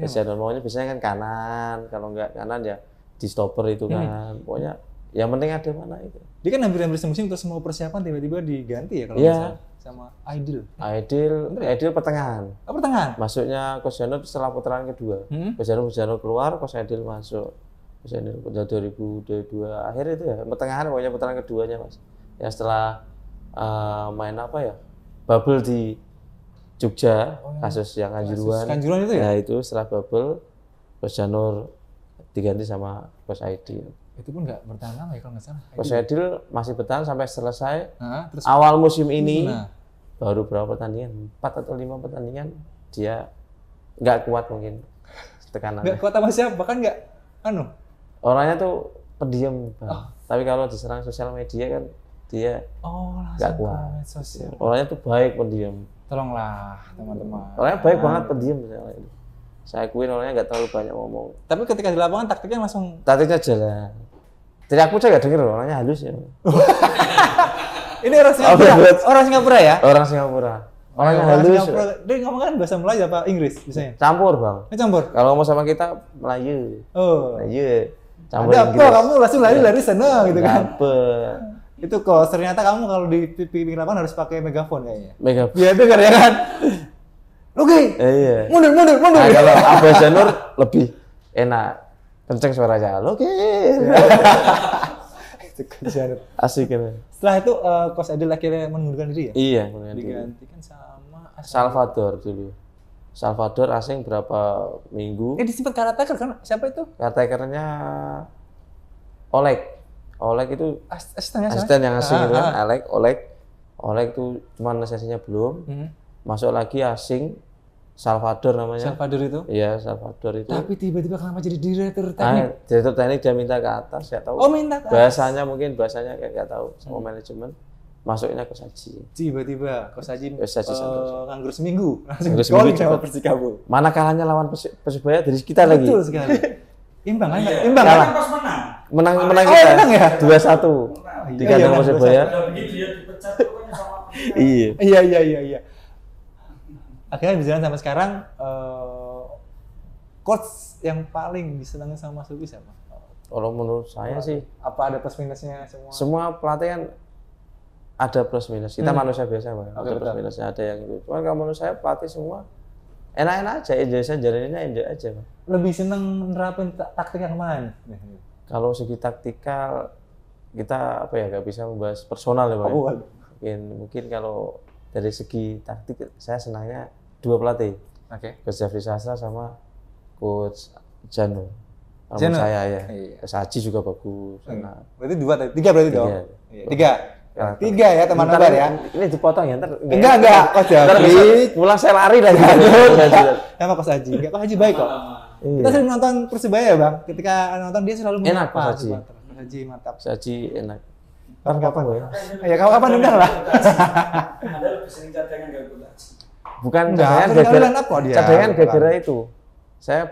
coach Janur maunya biasanya kan kanan kalau nggak kanan ya di stopper itu hmm. kan ini. pokoknya yang penting ada mana itu dia kan hampir-hampir semusim untuk semua persiapan tiba-tiba diganti ya kalau ya. sama Aidil. Aidil, ya? Aidil pertengahan. Oh, pertengahan. Masuknya Janur setelah putaran kedua. Hmm? ke Janur keluar, Kos Aidil masuk udah 2022 akhir itu ya pertengahan pokoknya putaran keduanya mas ya setelah uh, main apa ya bubble di Jogja oh, ya. kasus yang Kanjuruan Kanjuruan itu ya Ya itu setelah bubble Bos Janur diganti sama Bos Aidil itu pun nggak bertahan lama ya kalau nggak salah Bos Aidil masih bertahan sampai selesai nah, terus awal musim nah. ini nah. baru berapa pertandingan empat atau lima pertandingan dia nggak kuat mungkin tekanan nggak kuat sama siapa kan nggak anu orangnya tuh pendiam Oh. tapi kalau diserang sosial media kan dia oh, nggak kuat sosial. orangnya tuh baik pendiam tolonglah teman-teman orangnya baik nah. banget pendiam misalnya itu saya akuin orangnya nggak terlalu banyak ngomong tapi ketika di lapangan taktiknya langsung taktiknya jalan jadi aku saya gak denger orangnya halus ya <laughs> ini orang Singapura oh, orang Singapura ya orang Singapura orang yang halus ya. Singapura. dia ngomong kan bahasa Melayu apa Inggris biasanya campur bang Ini oh, campur kalau ngomong sama kita Melayu oh Melayu Campurin ada apa Inggris. kamu langsung lari-lari sana gitu kan apa itu kok ternyata kamu kalau di pinggir lapangan harus pakai megaphone kayaknya megaphone biar dengar ya kan oke eh, iya. mundur mundur mundur nah, kalau Abah Janur lebih enak kenceng suaranya oke itu asik kan setelah itu uh, kos Adil akhirnya mengundurkan diri ya iya mengundurkan diri digantikan sama Salvador dulu Salvador asing berapa minggu. Eh, disimpan caretaker kan? Siapa itu? Caretakernya Oleg. Oleg itu asisten, asisten yang asing ah, itu kan, ah. Oleg. Ah, ah. Oleg. Oleg itu cuma sesinya belum. Hmm. Masuk lagi asing Salvador namanya. Salvador itu? Iya, Salvador itu. Tapi tiba-tiba kenapa jadi direktur ah, teknik? Ah, direktur teknik dia minta ke atas, ya tahu. Oh, minta ke atas. Bahasanya mungkin bahasanya kayak nggak tahu sama hmm. manajemen masuknya ke saji. Tiba-tiba ke saji, eh, saji uh, nganggur seminggu nganggur seminggu jawab Persikabo. Mana kalahnya lawan Persibaya dari kita lagi. Betul sekali. Imbang kan? Imbang kalah. Kan pas menang. Menang menang oh, kita. menang ya? Dua satu. Di kandang Persibaya. Iya. Iya iya iya iya. Akhirnya berjalan sampai sekarang uh, coach yang paling disenangi sama Mas siapa? Kalau menurut saya sih apa ada plus minusnya semua? Semua pelatihan ada plus minus. Kita hmm. manusia biasa, Pak. Ada plus minusnya, ada yang itu. Cuman kalau menurut saya pelatih semua enak-enak aja, enjoy saja, jalaninnya enjoy aja, Pak. Lebih seneng nerapin taktik yang mana? Kalau segi taktikal kita apa ya nggak bisa membahas personal ya, Pak. Ya? Oh, Mungkin mungkin kalau dari segi taktik saya senangnya dua pelatih. Oke. Okay. Coach Jeffrey Sastra sama Coach Janu. Janu saya ya. Iya. Coach juga bagus. Hmm. Berarti dua, tiga berarti dong? Iya. tiga. Ya, tiga ya teman teman ya. Ini dipotong ya ntar. Enggak enggak, Coach jadi Pulang saya lari dari Sama iya. Kos iya. ya, Haji. Enggak, Kos Haji baik kok. Iya. Kita sering nonton Persibaya ya bang. Ketika nonton dia selalu Enak Kos Haji. Kos Haji mantap. Kos Haji enak. Kapan kapan gue ya? Ya kapan kapan undang lah. Bukan cadangan gak Bukan, saya gara-gara gara itu. Saya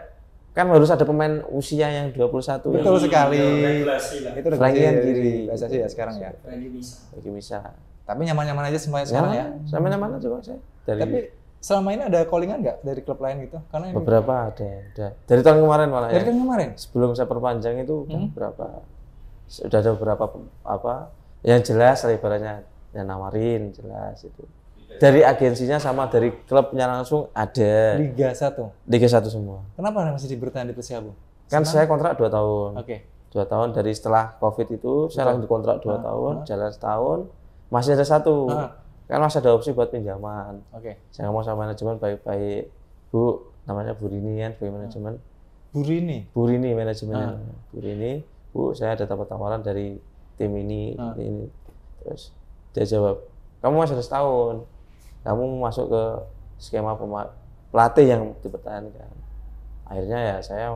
kan harus ada pemain usia yang 21 betul sekali iya, iya, iya. itu udah kiri, kiri sih ya sekarang ya lagi bisa lagi bisa tapi nyaman-nyaman aja semuanya ya, sekarang ya nyaman-nyaman aja saya tapi selama ini ada callingan nggak dari klub lain gitu karena beberapa ada ada dari tahun kemarin malah dari ya. tahun kemarin sebelum saya perpanjang itu hmm? berapa sudah ada beberapa apa yang jelas lebarannya yang nawarin jelas itu dari agensinya sama dari klubnya langsung ada. Liga 1. Liga 1 semua. Kenapa masih bertahan di Persikabo? Kan saya kontrak 2 tahun. Oke. Okay. 2 tahun dari setelah Covid itu Betul. saya langsung dikontrak 2 ah, tahun, ah. jalan setahun, masih ada satu. Ah. Kan masih ada opsi buat pinjaman. Oke. Okay. Saya ngomong sama manajemen baik-baik. Bu, namanya Bu Rini kan, sebagai manajemen. Bu Rini. Bu Rini manajemen, Ah. Bu Rini, ah. Bu, saya ada dapat tawaran dari tim ini, ah. ini. Terus dia jawab, kamu masih ada setahun kamu masuk ke skema pelatih yang dipertahankan akhirnya ya saya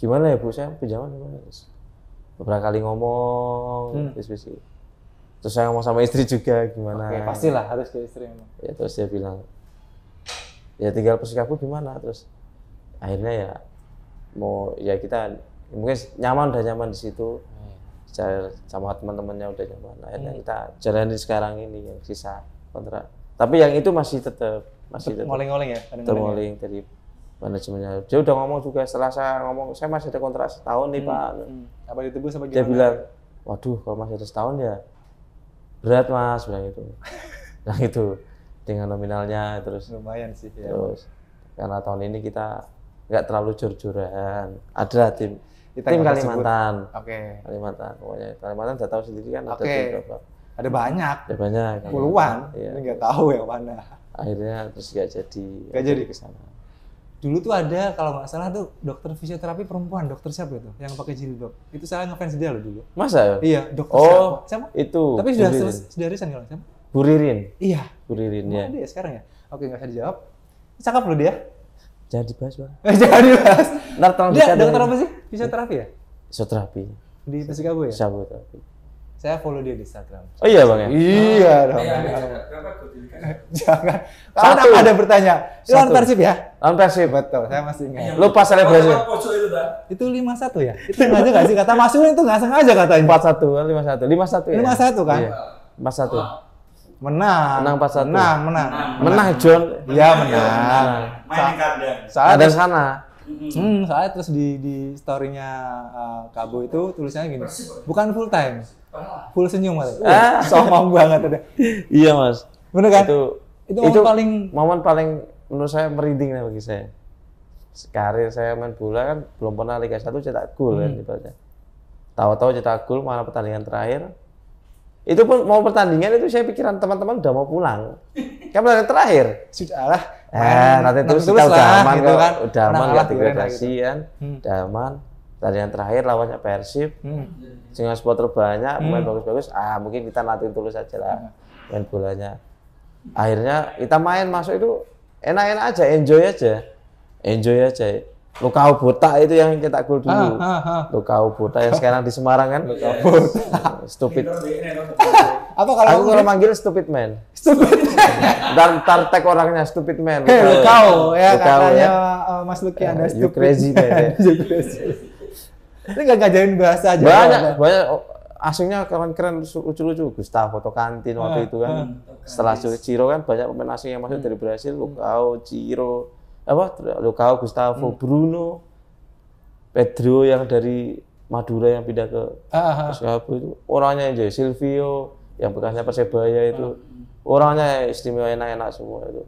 gimana ya bu saya pinjaman gimana beberapa kali ngomong hmm. terus terus saya ngomong sama istri juga gimana Oke, pastilah harus ke istri ya terus dia bilang ya tinggal persikapu gimana terus akhirnya ya mau ya kita mungkin nyaman udah nyaman di situ hmm. sama teman-temannya udah nyaman akhirnya hmm. kita jalanin sekarang ini yang sisa kontrak. Tapi yang itu masih tetap masih tetap Moling -moling ya, tetap moling ya? dari manajemennya. Dia udah ngomong juga setelah saya ngomong, saya masih ada kontrak setahun nih hmm, Pak. Hmm. Apa ditebus apa gimana? Dia bilang, waduh kalau masih ada setahun ya berat mas, bilang itu. nah itu dengan nominalnya terus. Lumayan sih ya. Terus karena tahun ini kita nggak terlalu jor-joran. Ada tim kita tim Kalimantan. Oke. Okay. Kalimantan pokoknya. Kalimantan udah tahu sendiri kan okay. ada tim berapa ada banyak ada banyak puluhan ya. nggak tahu yang mana akhirnya terus nggak jadi nggak jadi ke sana dulu tuh ada kalau nggak salah tuh dokter fisioterapi perempuan dokter siapa itu yang pakai jilbab itu saya ngefans dia loh dulu masa iya dokter oh, siapa? siapa itu tapi sudah sudah resign kalau siapa Buririn iya Buririn ya dia ya sekarang ya oke nggak usah dijawab Cakap loh dia jangan dibahas bang <laughs> jangan dibahas ntar tolong dia dokter apa sih fisioterapi ya fisioterapi di Persikabo ya tapi. Saya follow dia di Instagram. Oh iya bang ya? Iya oh, Iya dong. Iya, iya. Jangan. Satu. ada bertanya. Lu lawan Persib ya? Lawan Persib. Betul, saya masih ingat. Lu pas selebrasi. Itu itu 51 ya? Itu sengaja gak sih? Kata Mas Yul itu gak sengaja katanya. 41, 51. 51 ya? 51 kan? Iya. 41 menang menang pas satu menang menang menang, menang John iya menang, menang. main di kandang ada sana -hmm. Hmm, soalnya terus di di storynya uh, eh, Kabo itu tulisannya gini, bukan full time, full senyum kali. Ah. Sombong banget ada. iya mas. Bener kan? Itu itu, momen paling momen paling menurut saya merinding lah bagi saya. Karir saya main bola kan belum pernah Liga satu cetak gol kan, hmm. kan aja. Tahu-tahu cetak gol malah pertandingan terakhir. Itu pun mau pertandingan itu saya pikiran teman-teman udah mau pulang. Kan pertandingan terakhir. Sudahlah eh nanti terus kita udah aman gitu kan udah aman ya degradasi gitu? kan hmm. udah aman Tadi yang terakhir lawannya Persib hmm. sehingga spot terbanyak pemain hmm. bagus-bagus ah mungkin kita nanti tulus aja lah hmm. main bolanya akhirnya kita main masuk itu enak-enak aja enjoy aja enjoy aja Luka buta itu yang kita gol dulu. Ah, ah, ah. yang sekarang di Semarang kan. Luka buta, Stupid. Eh, apa kalau aku kalau manggil stupid man. Stupid. Dan tartek orangnya stupid man. Hey, lu kau ya Lukau, katanya ya. Uh, Mas Luki ya, ada stupid. You crazy man. man. <laughs> you crazy. Ini gak ngajarin bahasa aja. Banyak, ya, banyak oh, aslinya keren-keren lucu-lucu Gustavo kantin waktu ah, itu kan. Ah, Setelah Ciro kan banyak pemain asing yang masuk hmm. dari Brasil, Lukau, Ciro, apa Lukau, Gustavo, hmm. Bruno, Pedro yang dari Madura yang pindah ke ah, Singapura itu orangnya aja Silvio yang bekasnya persebaya itu hmm. orangnya istimewa enak-enak semua itu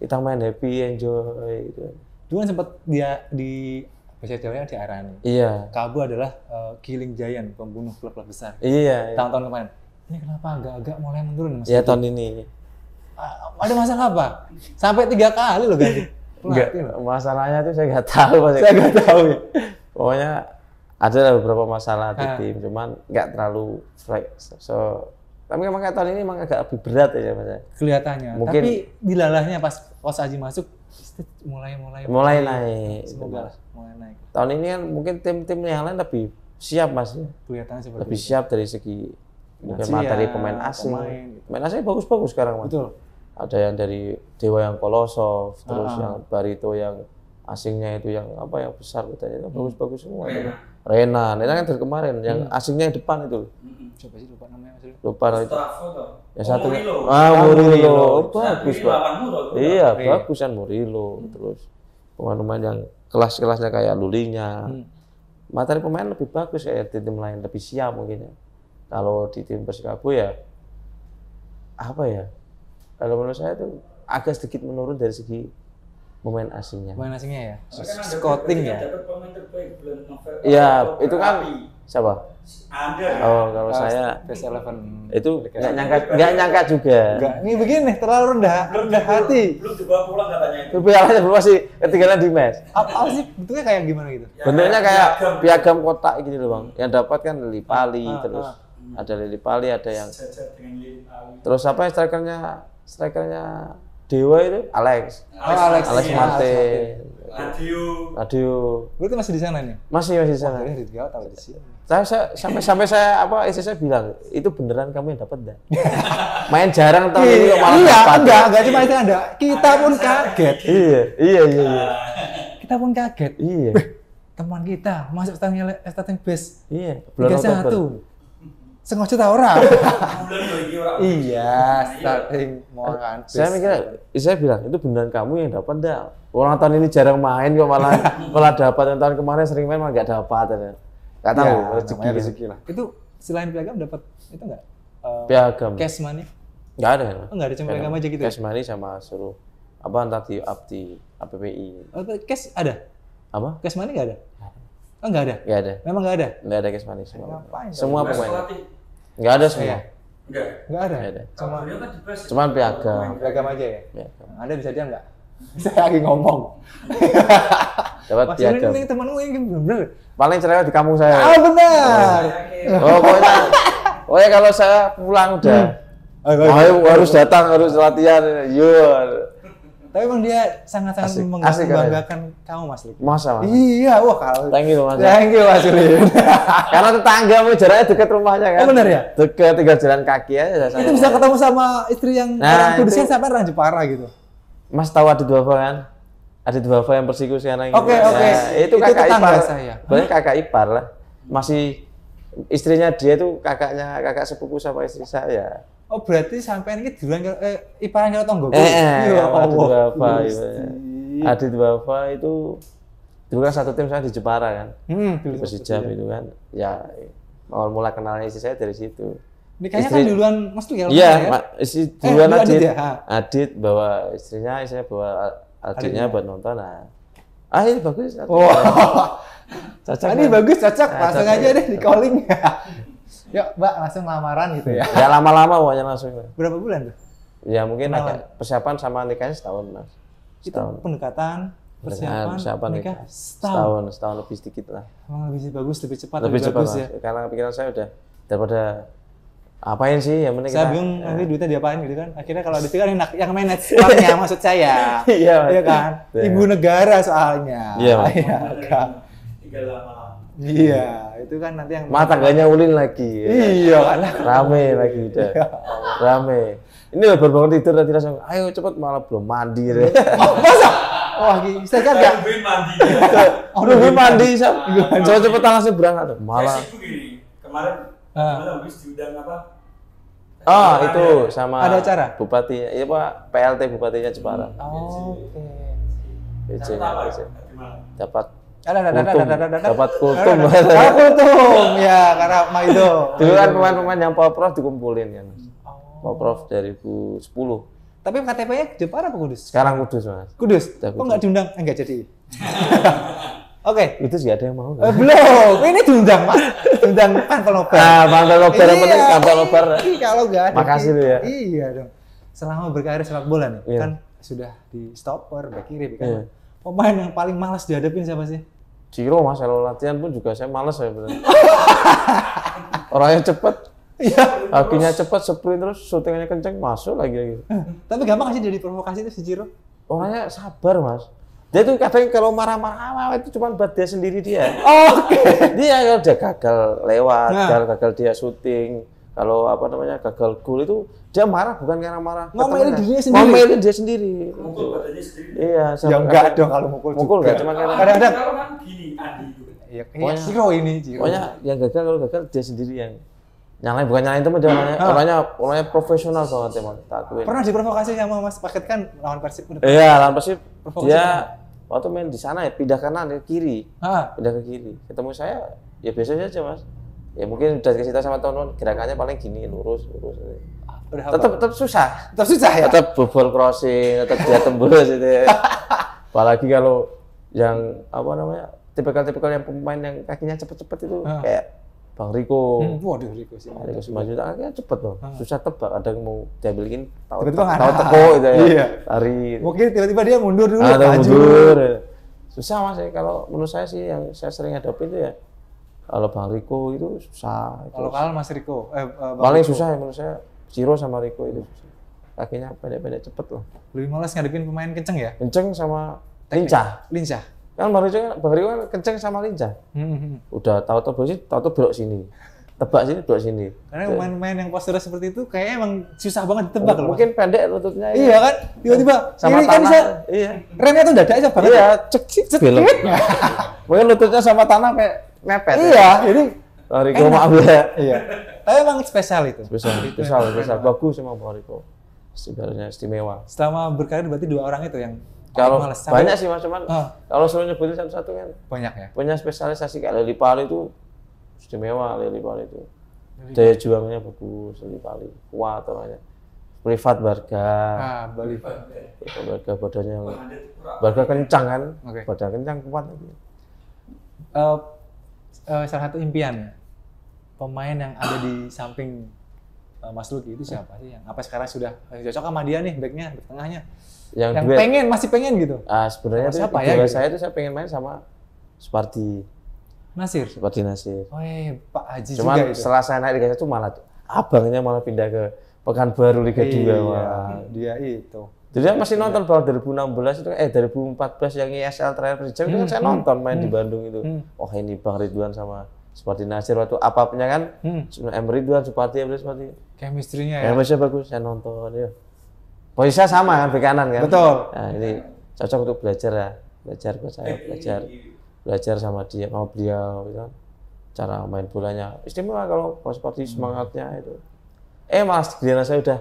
kita main happy enjoy itu dulu sempat dia di Persebaya di Arani. Iya. Kabu adalah uh, eh, killing giant, pembunuh klub-klub besar. Iya, iya. Tahun-tahun kemarin. Ini kenapa agak-agak mulai menurun mas? Iya tahun ini. Uh, ada masalah apa? Sampai tiga kali loh ganti. <laughs> Enggak, masalahnya tuh saya nggak tahu mas. Saya nggak tahu. Ya. Pokoknya ada beberapa masalah di ah. tim, cuman nggak terlalu so, tapi memang tahun ini memang agak lebih berat ya mas. Kelihatannya. Mungkin, Tapi dilalahnya pas Kos Aji masuk mulai mulai mulai, mulai naik. Semoga mulai naik. Tahun ini kan mungkin tim-tim yang lain lebih siap mas. Kelihatannya seperti lebih itu. siap dari segi mungkin materi ya, pemain asing. Pemain, gitu. asing bagus-bagus sekarang mas. Betul. Ada yang dari Dewa yang Kolosov, terus -huh. Ah, ah. yang Barito yang asingnya itu yang apa yang besar katanya itu hmm. bagus-bagus semua Rena. Rena, Rena kan dari kemarin yang hmm. asingnya yang depan itu. Coba hmm, sih lupa namanya Mas. Lupa itu. Ya satu. Ah, ah Murilo. Bagus, Pak. Iya, bagusan Murilo. Terus pemain-pemain yang kelas-kelasnya kayak Lulinya. Materi pemain lebih bagus kayak di tim lain, lebih siap mungkin ya. Kalau di tim Persikabo ya apa ya? Kalau menurut saya itu agak sedikit menurun dari segi pemain asingnya. Pemain asingnya ya. Scouting ya. Iya, itu kan siapa? Anda. Oh, kalau saya PS11. Itu enggak nyangka, enggak nyangka juga. Enggak. Ini begini, terlalu rendah, rendah hati. Belum dibawa pulang katanya. Belum aja belum masih ketinggalan di mes. Apa sih bentuknya kayak gimana gitu? Ya, bentuknya kayak piagam kotak gitu loh bang. Yang dapat kan lili pali ah, ah, terus ah. ada lili pali ada yang terus apa ya, strikernya strikernya Dewa itu Alex. Alex, oh, Alex, Alex iya, Mate. Radio. Radio. itu masih di sana nih? Masih masih di sana. Oh, di Jawa tahu di sini. Saya, saya sampai sampai saya apa istri saya bilang itu beneran kamu yang dapat dah. <laughs> Main jarang tahun ini iya, kok malah iya, dapat. Enggak, enggak cuma itu ada. Kita pun kaget. Iya, iya, iya. iya. Kita pun kaget. Iya. Teman kita masuk starting starting base. Iya. Belum satu sengaja juta orang. iya, starting mau kan. Saya mikir, saya bilang itu beneran kamu yang dapat dal. Orang tahun ini jarang main kok malah <laughs> malah dapat. Yang tahun kemarin sering main malah nggak dapat. Ya. Gak tahu, ya, rezeki, rezeki lah. Itu selain piagam dapat itu nggak? Uh, piagam. Cash money? Nggak ada. Oh, nggak ada cuma piagam aja gitu. Ya? Cash money sama suruh apa nanti di up di APBI. Oh, cash ada? Apa? Cash money nggak ada? enggak oh, ada? Enggak ada. Memang enggak ada? enggak ada cash money semua. Ngapain? Semua pemain. Enggak ada semua. Nggak. Nggak ada. Enggak ada. Cuma kan Cuma piagam. Piagam aja ya. Piagam. Anda bisa diam enggak, <laughs> Saya lagi ngomong. Dapat Mas, piagam. Ini temanmu yang bener. Paling cerewet di kampung saya. Ah benar. Oh pokoknya, Oh, kalau saya pulang udah. Hmm. Oh, iya, iya. ayo, harus datang, harus latihan. Yo, iya. Tapi emang dia sangat-sangat ya? membanggakan kamu Mas Lik. Masa mas? Iya, wah kalau. Thank you Mas. Thank you Mas Lik. <laughs> Karena tetangga mau jaraknya dekat rumahnya kan. Oh benar ya? Dekat tinggal jalan kaki aja. Itu bisa ketemu sama istri yang nah, orang Kudusnya itu... siapa orang Jepara gitu. Mas tahu Adit Wafa kan? Adit Wafa yang persiku sekarang. Oke, okay, gitu. oke. Okay. Nah, itu kakak itu ipar. saya. Banyak kakak ipar lah. Masih istrinya dia itu kakaknya kakak sepupu sama istri saya. Oh berarti sampai ini duluan eh, karo eh, iparan karo tunggu? Eh, eh, apa? Allah. Adit Wafa itu dulu kan satu tim saya di Jepara kan. Hmm, di Persija itu kan. Ya awal mula kenalnya istri saya dari situ. kayaknya istri, kan duluan Mas tuh ya? Iya, ya? istri eh, duluan eh, Adit. Adit, ya? Adit bawa istrinya, istrinya bawa adiknya ya? buat nonton. Nah. Ah ini bagus. Oh. cocok. <laughs> Ah, ini bagus, cocok. Langsung ya. aja deh di calling. <laughs> Yuk, Mbak, langsung lamaran gitu ya. Ya lama-lama pokoknya langsung. Berapa bulan tuh? Ya mungkin agak persiapan sama nikahnya setahun, Mas. Setahun. Itu pendekatan persiapan, persiapan nikah setahun. setahun setahun lebih sedikit lah oh, lebih bagus lebih cepat lebih, lebih cepat bagus mas. ya karena pikiran saya udah daripada apain sih yang penting saya bingung ya. nanti duitnya diapain gitu kan akhirnya kalau duit kan enak yang manage orangnya <laughs> maksud saya iya, iya kan iya. ibu negara soalnya iya, iya kan tiga lama Iya, iya, itu kan nanti yang mata mataganya ulin lagi. Ya. Kan? Iya, kan. Rame <laughs> lagi udah. Iya. Rame. Ini loh baru bangun tidur tadi langsung, ayo cepet malah belum mandi. deh. <laughs> oh, masa? Oh, lagi saya kan enggak. Belum mandi. oh, <laughs> belum mandi, Sam. Iya. Coba cepet langsung berangkat. Malah. Kemarin, ah. kemarin habis diundang apa? Ah, itu sama ada acara bupati, iya pak PLT bupatinya Jepara. Oh, oke. Okay. Dapat Kultum. Dapat kultum. ada. kultum ya karena Mak Ido. Dulu kan pemain-pemain yang Prof dikumpulin kan. Oh. Poprov 2010. Tapi KTP-nya Jepara apa Kudus? Sekarang Kudus, Mas. Kudus. Kok nggak diundang? Enggak jadi. <laughs> Oke. Okay. Itu sih ada yang mau. Eh, belum. Ini diundang, Mas. Diundang Pantel Nobar. Nah, Pantel Nobar yang penting iya, Pantel iya. Nobar. kalau enggak ada. Makasih lu ya. Iya dong. Selama berkarir sepak bola nih, yeah. kan sudah di stopper, back kiri, back kanan. Yeah pemain yang paling malas dihadapin siapa sih? Ciro mas, kalau latihan pun juga saya malas saya benar. <laughs> Orangnya cepet, ya, kakinya cepet, sprint terus, syutingnya kenceng, masuk lagi lagi. Eh, tapi gampang sih jadi provokasi itu si Ciro. Orangnya sabar mas. Dia tuh kadang kalau marah-marah itu cuma buat dia sendiri dia. Oh, oke. Okay. Dia kalau udah gagal lewat, nah. gagal dia syuting, kalau apa namanya gagal gol itu dia marah bukan karena marah ngomelin dirinya sendiri ngomelin dia sendiri mukul badannya sendiri iya ya enggak dong kalau mukul mukul enggak cuma karena ada ada kan gini Adi ya iya ini pokoknya yang gagal kalau gagal dia sendiri yang nyalain bukan nyalain teman dia orangnya orangnya, orangnya profesional banget teman tak pernah diprovokasi sama Mas Paket kan lawan Persib iya lawan Persib dia waktu main di sana ya pindah kanan ke kiri ah. pindah ke kiri ketemu saya ya biasa saja mas ya mungkin udah dikasih tahu sama teman-teman gerakannya paling gini lurus lurus tetap tetap susah tetap susah ya tetap bobol crossing tetap dia tembus itu ya. <laughs> apalagi kalau yang apa namanya tipikal-tipikal yang pemain yang kakinya cepet-cepet itu ah. kayak Bang Riko. Hmm, waduh Riko sih. Bang Riko Sumaji kakinya cepet loh. Ah. Susah tebak ada yang mau diambil gini tahu tiba tahu teko itu ya. Iya. Hari. Mungkin tiba-tiba dia mundur dulu. Ada ah, mundur. Susah mas ya kalau menurut saya sih yang saya sering hadapi itu ya kalau Bang Riko itu susah. kalau kalah Mas Riko, eh, eh, Bang paling Riko. susah ya menurut saya Ciro sama Riko itu Kakinya pendek-pendek cepet loh. Lebih males ngadepin pemain kenceng ya? Kenceng sama Teknik. lincah. Lincah. Kan Bang Riko kan, Bang Riko kan kenceng sama lincah. Hmm, hmm, hmm. Udah tahu tahu sih, tahu tau belok sini. Tebak sini, belok sini. Karena pemain-pemain yang postur seperti itu kayaknya emang susah banget ditebak loh. Mungkin pendek lututnya. Iya, iya kan? Tiba-tiba sama ini kan tanah. kan bisa. Iya. Remnya tuh dada aja banget. Iya, cek cek. cek. Mungkin lututnya sama tanah kayak mepet. Ya? Iya, ya. jadi Toriko maaf ya. Iya. Tapi emang spesial itu. Spesial, spesial, spesial. Bagus Pak Riko. Sebenarnya istimewa. Selama berkarir berarti dua orang itu yang kalau banyak sih mas cuman oh. kalau suruh nyebutin satu-satu kan banyak ya punya spesialisasi kayak Lili Pali itu istimewa Lili Pali itu daya juangnya bagus Lili Pali kuat orangnya privat Barga. Ah, Barga. Barga badannya Barga kencang kan? Okay. Badan kencang kuat lagi. Uh, uh, salah satu impian pemain yang ada di samping uh, Mas Luki itu siapa sih yang apa sekarang sudah cocok sama dia nih backnya back tengahnya yang, yang pengen masih pengen gitu ah sebenarnya siapa ya gitu. saya itu saya pengen main sama seperti Nasir seperti Nasir oh iya, Pak Haji cuman juga itu. setelah saya naik Liga satu malah abangnya malah pindah ke Pekanbaru Liga 2 iya, Dua, dia itu jadi saya masih iya. nonton bahwa 2016 itu eh 2014 yang ISL terakhir Persija hmm, itu kan, eh, kan hmm, saya hmm, nonton main di hmm. Bandung itu. oh, ini Bang Ridwan sama seperti Nasir waktu apa punya kan hmm. M Ridwan seperti M Supardi. Chemistry-nya ya. Chemistry bagus saya nonton ya. posisinya sama kan bek kanan kan. Betul. Nah, ini cocok untuk belajar ya. Belajar buat saya belajar belajar sama dia mau beliau gitu kan. Cara main bolanya istimewa kalau seperti semangatnya itu. Eh Mas Giliran saya udah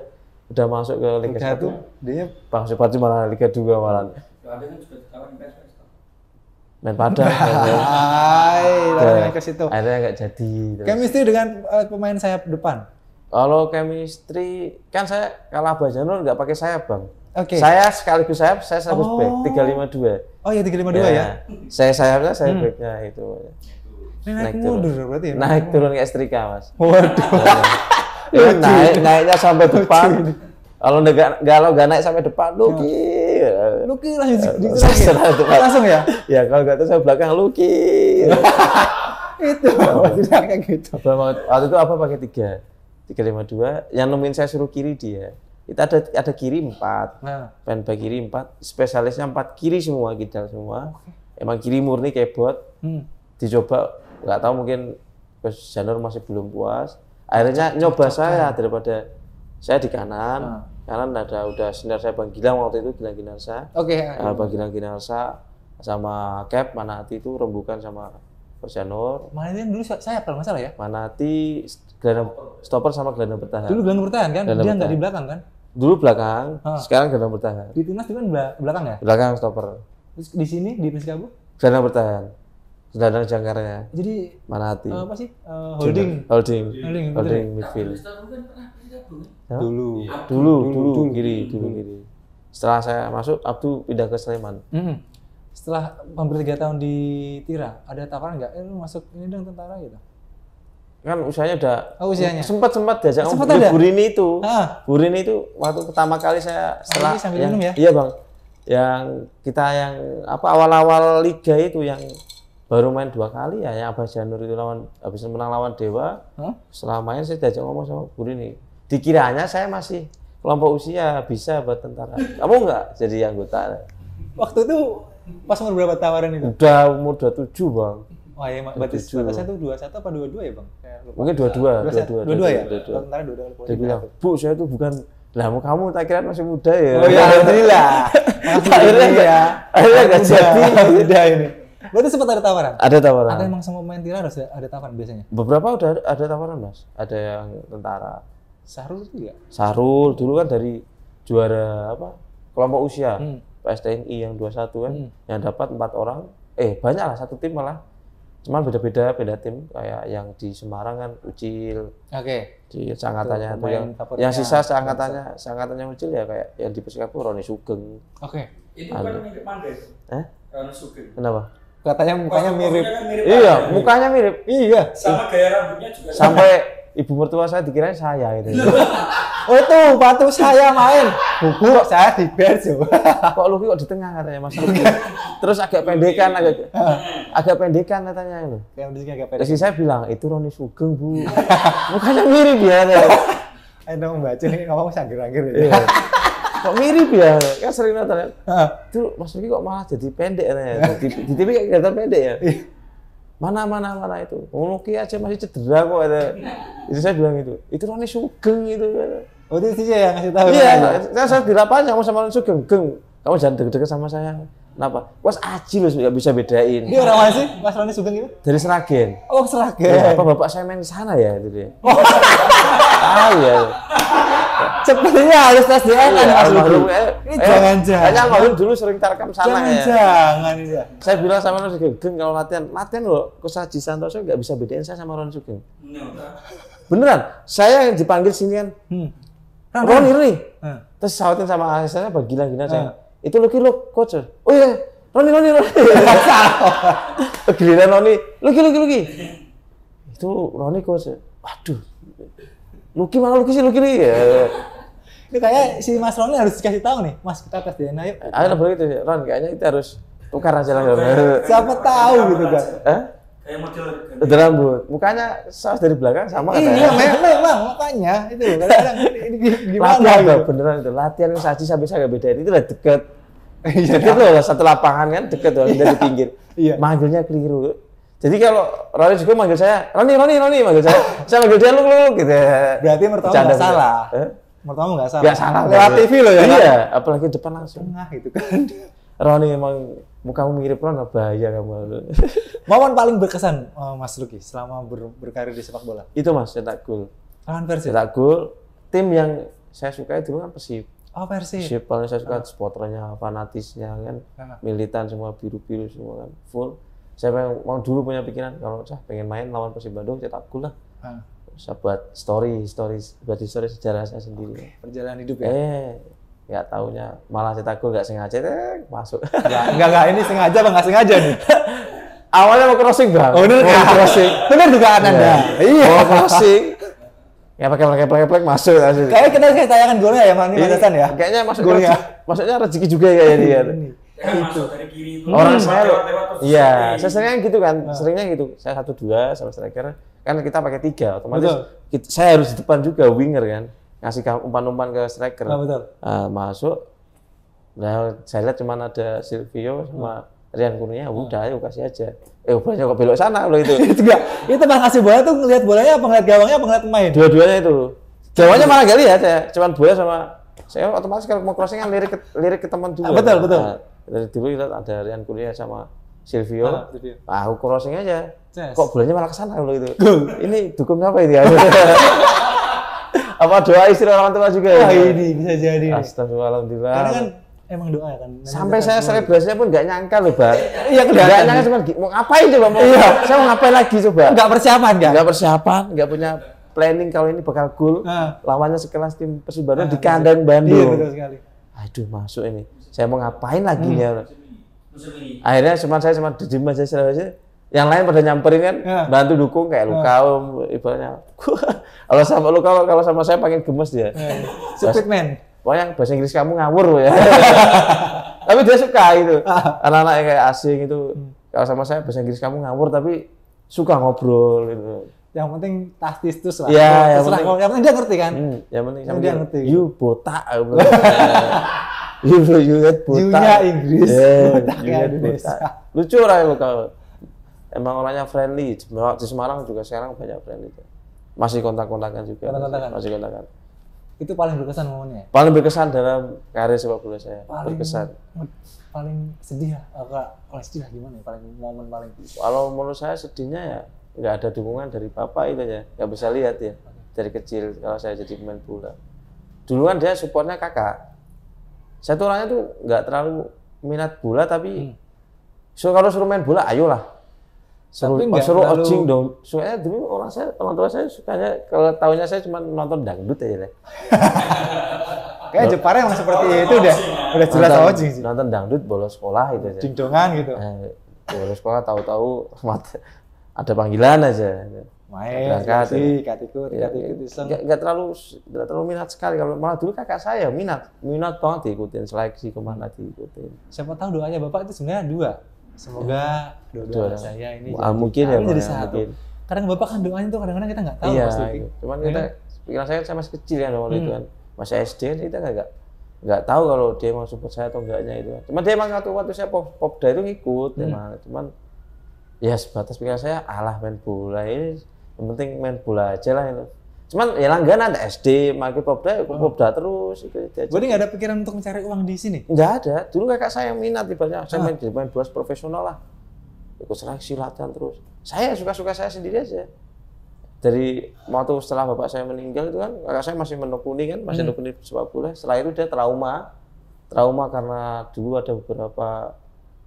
udah masuk ke Liga Liga satu dia Bang Sepati malah Liga 2 malah main pada akhirnya <laughs> ke situ akhirnya nggak jadi terus. chemistry dengan uh, pemain sayap depan kalau chemistry kan saya kalah Bajanur nggak pakai sayap bang Oke. Okay. Saya sekaligus sayap, saya sayap oh. back, 352. Oh iya 352 ya. ya. Saya sayapnya, saya hmm. backnya itu. Ini naik, naik turun. mundur berarti ya? Naik turun kayak setrika mas. Waduh. Iya ya, naik naiknya sampai depan kalau nggak kalau nggak naik sampai depan Luki Luki langsung langsung ya ya kalau nggak terus saya belakang Luki <laughs> itu maksudnya kayak gitu waktu itu apa pakai tiga tiga lima dua yang nemuin saya suruh kiri dia itu ada ada kiri empat nah. pen bagi kiri empat spesialisnya empat kiri semua kita semua okay. emang kiri murni kayak bot hmm. dicoba nggak tahu mungkin Gus Janur masih belum puas akhirnya nyoba saya daripada saya di kanan nah. kanan ada udah senior saya Bang Gilang waktu itu Gilang Ginarsa oke okay, uh, ah, Bang Gilang Ginarsa sama Cap Manati itu rembukan sama Posyanur Manati dulu saya apa masalah ya Manati gelandang stopper sama gelandang bertahan dulu gelandang bertahan kan gelandang dia nggak di belakang kan dulu belakang ha. Ah. sekarang gelandang bertahan di timnas itu kan belakang ya belakang stopper terus di sini di Persikabo gelandang bertahan sudah ada jangkarnya. Jadi mana hati? apa sih? Uh, holding. holding. Holding. Holding ya? midfield. Dulu. Dulu, dulu, dulu, kiri, dulu kiri. Setelah saya masuk, Abdu pindah ke Sleman. Mm -hmm. Setelah hampir tiga tahun di Tira, ada tawaran nggak? Eh, lu masuk ini dong tentara gitu kan usianya udah oh, usianya. sempat sempat diajak sempat ada? Burini itu ah. Burini itu waktu pertama kali saya oh, setelah oh, yang, ya? iya bang yang kita yang apa awal-awal liga itu yang baru main dua kali ya yang Abah Janur itu lawan habis menang lawan Dewa huh? setelah main saya diajak ngomong sama guru ini dikiranya saya masih kelompok usia bisa buat tentara kamu enggak jadi anggota waktu itu pas umur berapa tawaran itu udah umur 27 bang Oh iya, batas batasnya tuh dua satu apa dua dua ya bang? Mungkin dua dua, dua dua, 22, ya. 22 dua. dua 22, 22, bu saya tuh bukan lah mau kamu tak kira masih muda ya. Oh iya, alhamdulillah. Akhirnya ya. Akhirnya gak jadi. Muda ini. <laughs> Berarti sempat ada tawaran? Ada tawaran. Atau emang sama pemain tira harus ada tawaran biasanya? Beberapa udah ada tawaran mas. Ada yang tentara. Sarul ya? Sarul dulu kan dari juara apa kelompok usia hmm. PSTNI yang 21 kan hmm. yang dapat empat orang eh banyak lah satu tim malah cuman beda-beda beda tim kayak yang di Semarang kan Ucil oke okay. di seangkatannya itu yang yang sisa seangkatannya seangkatannya Ucil ya kayak yang di Persikabo Roni Sugeng oke okay. itu bukan anu. mirip eh? Roni Sugeng kenapa katanya mukanya mirip. mirip iya, mukanya mirip. Iya. Sama gaya rambutnya juga. Sampai ibu mertua saya dikira saya gitu. <laughs> oh itu batu saya main. Buku kok saya di Berjo. <laughs> kok Luki kok di tengah katanya Mas Terus agak pendekan agak <laughs> agak pendekan katanya itu. agak pendekan. Terus saya bilang itu Roni Sugeng, Bu. mukanya mirip ya. Ayo dong baca nih ngomong sanggir-sanggir ya. Iya kok mirip ya kan sering nonton itu ya? Mas Miki kok malah jadi pendek ya di, di TV kayak kelihatan pendek ya iya. mana mana mana itu Muluki aja masih cedera kok ada itu saya bilang itu itu Roni Sugeng itu oh itu sih yang ngasih tahu iya saya, saya di lapangan sama sama Roni Sugeng geng kamu jangan deket-deket sama saya Kenapa? Mas Aji loh nggak bisa bedain. Dia orang mana sih? Mas Roni Sugeng itu? Dari Seragen. Oh Seragen. Ya, apa bapak saya main sana ya itu dia? Oh. ah ya. Sepertinya harus tes DNA ya, Mas Almarhum, eh, ini eh, jangan jangan. Hanya almarhum dulu sering tarekam sana jangan, ya. Jangan ya. Saya bilang sama Ron Sugeng kalau latihan, latihan loh, ke Saji Santoso nggak bisa bedain saya sama Ron Sugeng. Beneran, saya yang dipanggil sini kan. Hmm. Ron, Iri. Hmm. Terus sautin sama asisten apa gila-gila hmm. Itu lo kilo coach. Oh iya, Roni Roni Roni. <laughs> Iya, Giliran Roni, Luki Luki Luki. Itu Roni coach. Waduh, Luki mana Luki sih Luki nih ya. itu kayak si Mas Ron harus dikasih tahu nih, Mas kita tes DNA yuk. Ada begitu sih, ya. Ron kayaknya itu harus tukar hasil rambut. Siapa tahu gitu kan? Hah? Kayak model rambut. Mukanya saus dari belakang sama kan? Iya, memang makanya itu. Kadang-kadang gimana? Latihan gitu. beneran itu. Latihan yang saji sampai saya beda itu udah deket. Iya, itu loh, satu lapangan kan deket loh, dari pinggir. Iya. Manggilnya keliru jadi kalau Roni juga manggil saya, Roni, Roni, Roni, manggil saya, saya manggil dia, lu, lu, gitu. Berarti mertua nggak salah. Eh? Mertua nggak salah. Nggak salah. Lewat TV loh ya. Iya, kan? apalagi depan langsung. Nah, gitu kan. <laughs> Roni emang mukamu mirip Ron, bahaya kamu. Momen <laughs> paling berkesan oh, Mas Luki selama ber berkarir di sepak bola? Itu Mas, cetak gol. Lawan Persib? Cetak gol. Tim yang saya suka itu kan Persib. Oh Persib. Persib paling saya suka oh. supporternya, fanatisnya kan, Nah. militan semua biru-biru semua kan, full saya pengen, mau dulu punya pikiran kalau saya pengen main lawan Persib Bandung cetak ya gol lah. Hmm. Ah. Saya buat story, story buat story sejarah saya sendiri. Okay. Perjalanan hidup ya. Eh, nggak taunya malah cetak gol nggak sengaja eh, masuk nggak nggak ini sengaja bang nggak sengaja nih <laughs> awalnya mau crossing bang oh bener mau kan crossing <laughs> kan dugaan anda iya. iya mau crossing ya pakai pakai plek plek masuk kayaknya kita kayak tayangan golnya ya mang Hasan iya, ya kayaknya masuk golnya maksudnya rezeki juga ya ini gitu. Orang hmm. saya Iya, saya seringnya gitu kan. Nah. Seringnya gitu. Saya satu dua sama striker kan kita pakai tiga otomatis kita, saya harus di depan juga winger kan. Ngasih umpan-umpan ke striker. Nah, betul. Uh, masuk Nah, saya lihat cuma ada Silvio sama hmm. Rian Kurnia, hmm. udah ayo kasih aja. Eh bolanya kok belok sana loh itu. <laughs> itu enggak. Itu pas kasih bola tuh ngelihat bolanya apa ngelihat gawangnya apa ngelihat pemain? Dua-duanya itu. Gawangnya hmm. malah gak lihat ya, cuman bola sama saya otomatis kalau mau crossing kan lirik ke, lirik ke teman dua. Ah, betul, betul. Nah, dari dulu kita ada Rian kuliah sama ah, Silvio. Ah, aku crossing aja. Yes. Kok bulannya malah kesana loh itu. ini dukung apa ini? <laughs> apa doa istri orang tua juga ya? Wah, ini bisa jadi. Astagfirullahaladzim. Karena kan emang doa ya kan. Nanti Sampai saya selebrasinya pun nggak nyangka loh, Bang. <laughs> Iya, kelihatan. Nggak nyangka cuma mau ngapain coba? Mau, iya. Saya mau ngapain lagi coba? Nggak persiapan kan? Nggak persiapan, nggak punya planning kalau ini bakal cool. Nah. Lawannya sekelas tim Persib Baru ah, di kandang Bandung. Iya, betul sekali. Aduh, masuk ini saya mau ngapain lagi hmm. ya akhirnya cuma saya cuma diem aja aja yang lain pada nyamperin kan ya. bantu dukung kayak ya. luka ibaratnya <laughs> kalau sama luka kalau sama saya pengen gemes dia ya. ya. Superman pokoknya bahasa Inggris kamu ngawur loh ya <laughs> tapi dia suka itu ah. anak-anak yang kayak asing itu hmm. kalau sama saya bahasa Inggris kamu ngawur tapi suka ngobrol itu yang penting tastis tuh lah ya, yang, penting, yang penting dia ngerti kan hmm, yang penting, yang dia ngerti you botak <laughs> Yuyut buta. Yunya Inggris. Yeah, <laughs> Yuyut buta. Lucu lah ya kau. Emang orangnya friendly. Di Semarang juga sekarang banyak friendly. Masih kontak-kontakan juga. Kontak-kontakan. Masih kontakan. Itu paling berkesan momennya. Paling berkesan dalam karir sepak bola saya. Paling, berkesan. Paling sedih lah. paling sedih lah gimana ya? Paling momen paling. Kalau menurut saya sedihnya ya nggak ada dukungan dari bapak itu ya. Nggak bisa lihat ya. Dari kecil kalau saya jadi pemain bola. Dulu kan dia supportnya kakak saya tuh orangnya tuh nggak terlalu minat bola tapi hmm. so, kalau suruh main bola ayolah. Suruh, tapi suruh terlalu... ojing dong. Soalnya dulu orang saya, teman tua saya sukanya kalau tahunya saya cuma nonton dangdut aja deh. <laughs> Kayak Jepara yang seperti oh, itu udah udah jelas nonton, ojing sih. Nonton dangdut bolos sekolah gitu aja. gitu. Eh, bolos sekolah tahu-tahu <laughs> ada panggilan aja main berangkat sih katiku ya, katiku ya, nggak terlalu nggak terlalu minat sekali kalau malah dulu kakak saya minat minat banget diikutin seleksi kemana diikutin siapa tahu doanya bapak itu sebenarnya dua semoga iya. doa, doa saya ini jadi, mungkin ya jadi ya, satu mungkin. kadang bapak kan doanya itu kadang-kadang kita nggak tahu iya, pasti gitu. cuman kita iya. pikiran saya kan saya masih kecil ya waktu itu hmm. kan masih SD kan kita nggak nggak tahu kalau dia mau support saya atau enggaknya itu cuman dia emang waktu waktu saya pop popda itu ngikut hmm. emang cuman ya sebatas pikiran saya alah main bola ini yang penting main bola aja lah itu cuman ya langganan ada SD makin popda ya popda oh. terus gitu, jadi nggak ada pikiran untuk mencari uang di sini nggak ada dulu kakak saya minat tiba-tiba saya ah. main main bola profesional lah ikut seleksi latihan terus saya suka-suka saya sendiri aja dari waktu setelah bapak saya meninggal itu kan kakak saya masih menekuni kan masih hmm. menekuni sepak bola setelah itu dia trauma trauma karena dulu ada beberapa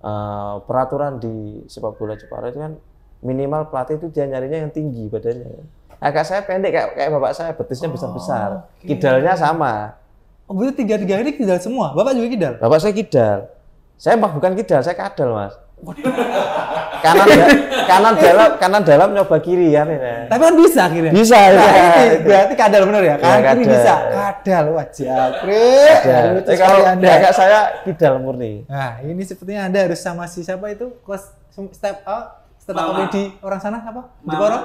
uh, peraturan di sepak bola Jepara itu kan minimal pelatih itu dia nyarinya yang tinggi badannya. Agak saya pendek kayak, kayak bapak saya, betisnya oh, besar-besar. okay. Kidalnya sama. Oh, berarti tiga-tiga ini kidal semua? Bapak juga kidal? Bapak saya kidal. Saya mah bukan kidal, saya kadal, Mas. kanan <laughs> kanan dalam kanan dalam nyoba kiri ya nih. Tapi kan bisa kiri. Bisa ya. nah, ya. berarti kadal bener ya? Iya, kanan ya, kadal. bisa. Kadal wajah. Jadi kalau anda. saya kidal murni. Nah, ini sepertinya Anda harus sama si siapa itu? Step up stand up komedi orang sana apa? Mama. Jepara?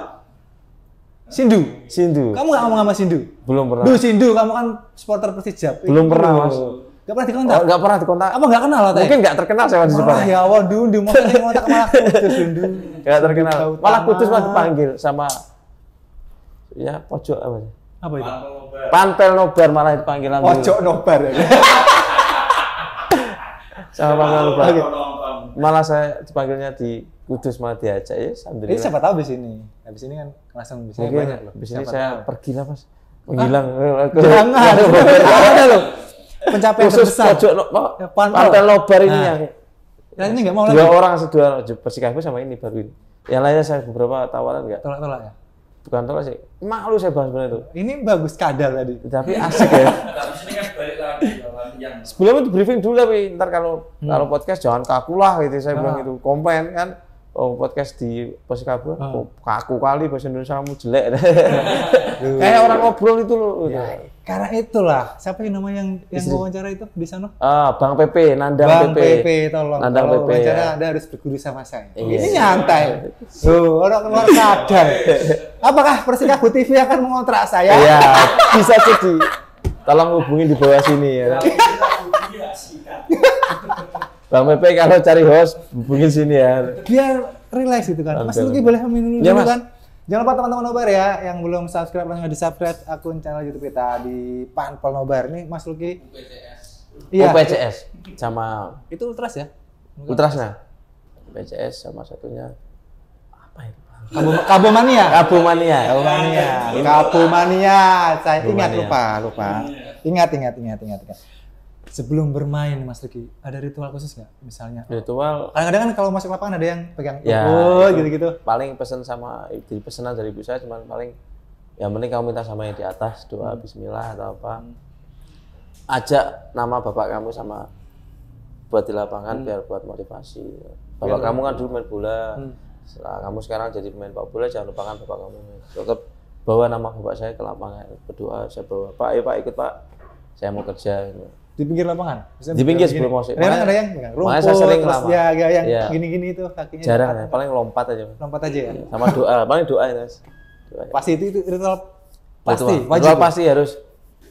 Sindu. Sindu. Kamu nggak ngomong sama Sindu? Belum pernah. Duh Sindu, kamu kan supporter Persija. Belum eh, pernah, Mas. Gak pernah dikontak? Oh, gak pernah dikontak. Apa gak kenal lah Mungkin gak terkenal saya di Jepang. ya Allah, Duh, Maksudnya ngontak malah Kudus, Sindu. Gak terkenal. Malah putus, malah dipanggil sama... Ya, pojok apa sih? Apa itu? Pantel Nobar malah dipanggil. Pojok Nobar ya? <laughs> sama Pantel Nobar. Malah saya dipanggilnya di Kudus mau diajak ya sambil. ini siapa tahu di ini. Habis ini kan langsung bisa banyak loh. Habis ini saya pergi lah Mas. Menghilang. <laughs> <laughs> jangan. Ada loh. Pencapaian Khusus terbesar. Khusus lo, ya, pantai lobar ini nah. yang. Yang nah, ini enggak mau dua lagi. Dua orang dua Persikabo sama ini baru ini. Yang lainnya saya beberapa tawaran enggak. Tolak-tolak ya. Bukan tolak sih. Malu saya bahas benar itu. Ini bagus kadal tadi. Tapi asik ya. Nah, kan sebelumnya itu briefing dulu tapi ntar kalau hmm. kalau podcast jangan kaku lah gitu saya ah. bilang itu komplain kan oh podcast di Posikabo ah. oh. kaku kali bahasa Indonesia kamu jelek <laughs> kayak orang ngobrol itu loh ya, karena itulah siapa yang namanya yang yang wawancara itu di sana ah Bang PP Nandang Bang PP, PP tolong Nandang kalau PP wawancara ya. Anda harus berguru sama saya yes. Iya. ini nyantai oh, orang keluar sadar apakah Persikabo TV akan mengontrak saya iya bisa jadi tolong hubungi di bawah sini ya iya. <laughs> Bang Pepe kalau cari host hubungin sini ya. Biar relax gitu kan. Mas Luki boleh minum dulu ya, mas. kan. Jangan lupa teman-teman Nobar ya yang belum subscribe langsung di subscribe akun channel YouTube kita di Panpel Nobar nih Mas Luki. UPCS. Iya. UPCS sama itu Ultras ya? Bukan Ultrasnya. UPCS sama satunya apa itu? Kabu, Kabu Mania. Kabu Mania. Kabu Mania. Kabu Mania. Saya ingat lupa, lupa. Ingat, ingat, ingat, ingat, ingat sebelum bermain Mas Riki ada ritual khusus nggak misalnya oh, ritual kadang-kadang kan kalau masuk lapangan ada yang pegang ya, oh, oh, gitu-gitu paling pesan sama di pesanan dari ibu saya cuma paling ya mending kamu minta sama yang di atas doa hmm. Bismillah atau apa hmm. ajak nama bapak kamu sama buat di lapangan hmm. biar buat motivasi bapak biar kamu kan dulu main bola hmm. setelah kamu sekarang jadi pemain bapak bola jangan lupakan bapak kamu tetap bawa nama bapak saya ke lapangan berdoa saya bawa pak ayo pak ikut pak saya mau kerja gitu di pinggir lapangan. Misalnya di pinggir sebelum masuk. Ada yang ada yang rumput, saya sering terus lama. ya, ya yang ya. gini-gini itu kakinya. Jarang, ya. paling lompat aja. Lompat aja ya. Sama doa, paling doa ya Doa. Ya. Pasti itu, itu ritual pasti, ritual, wajib. Ritual pasti harus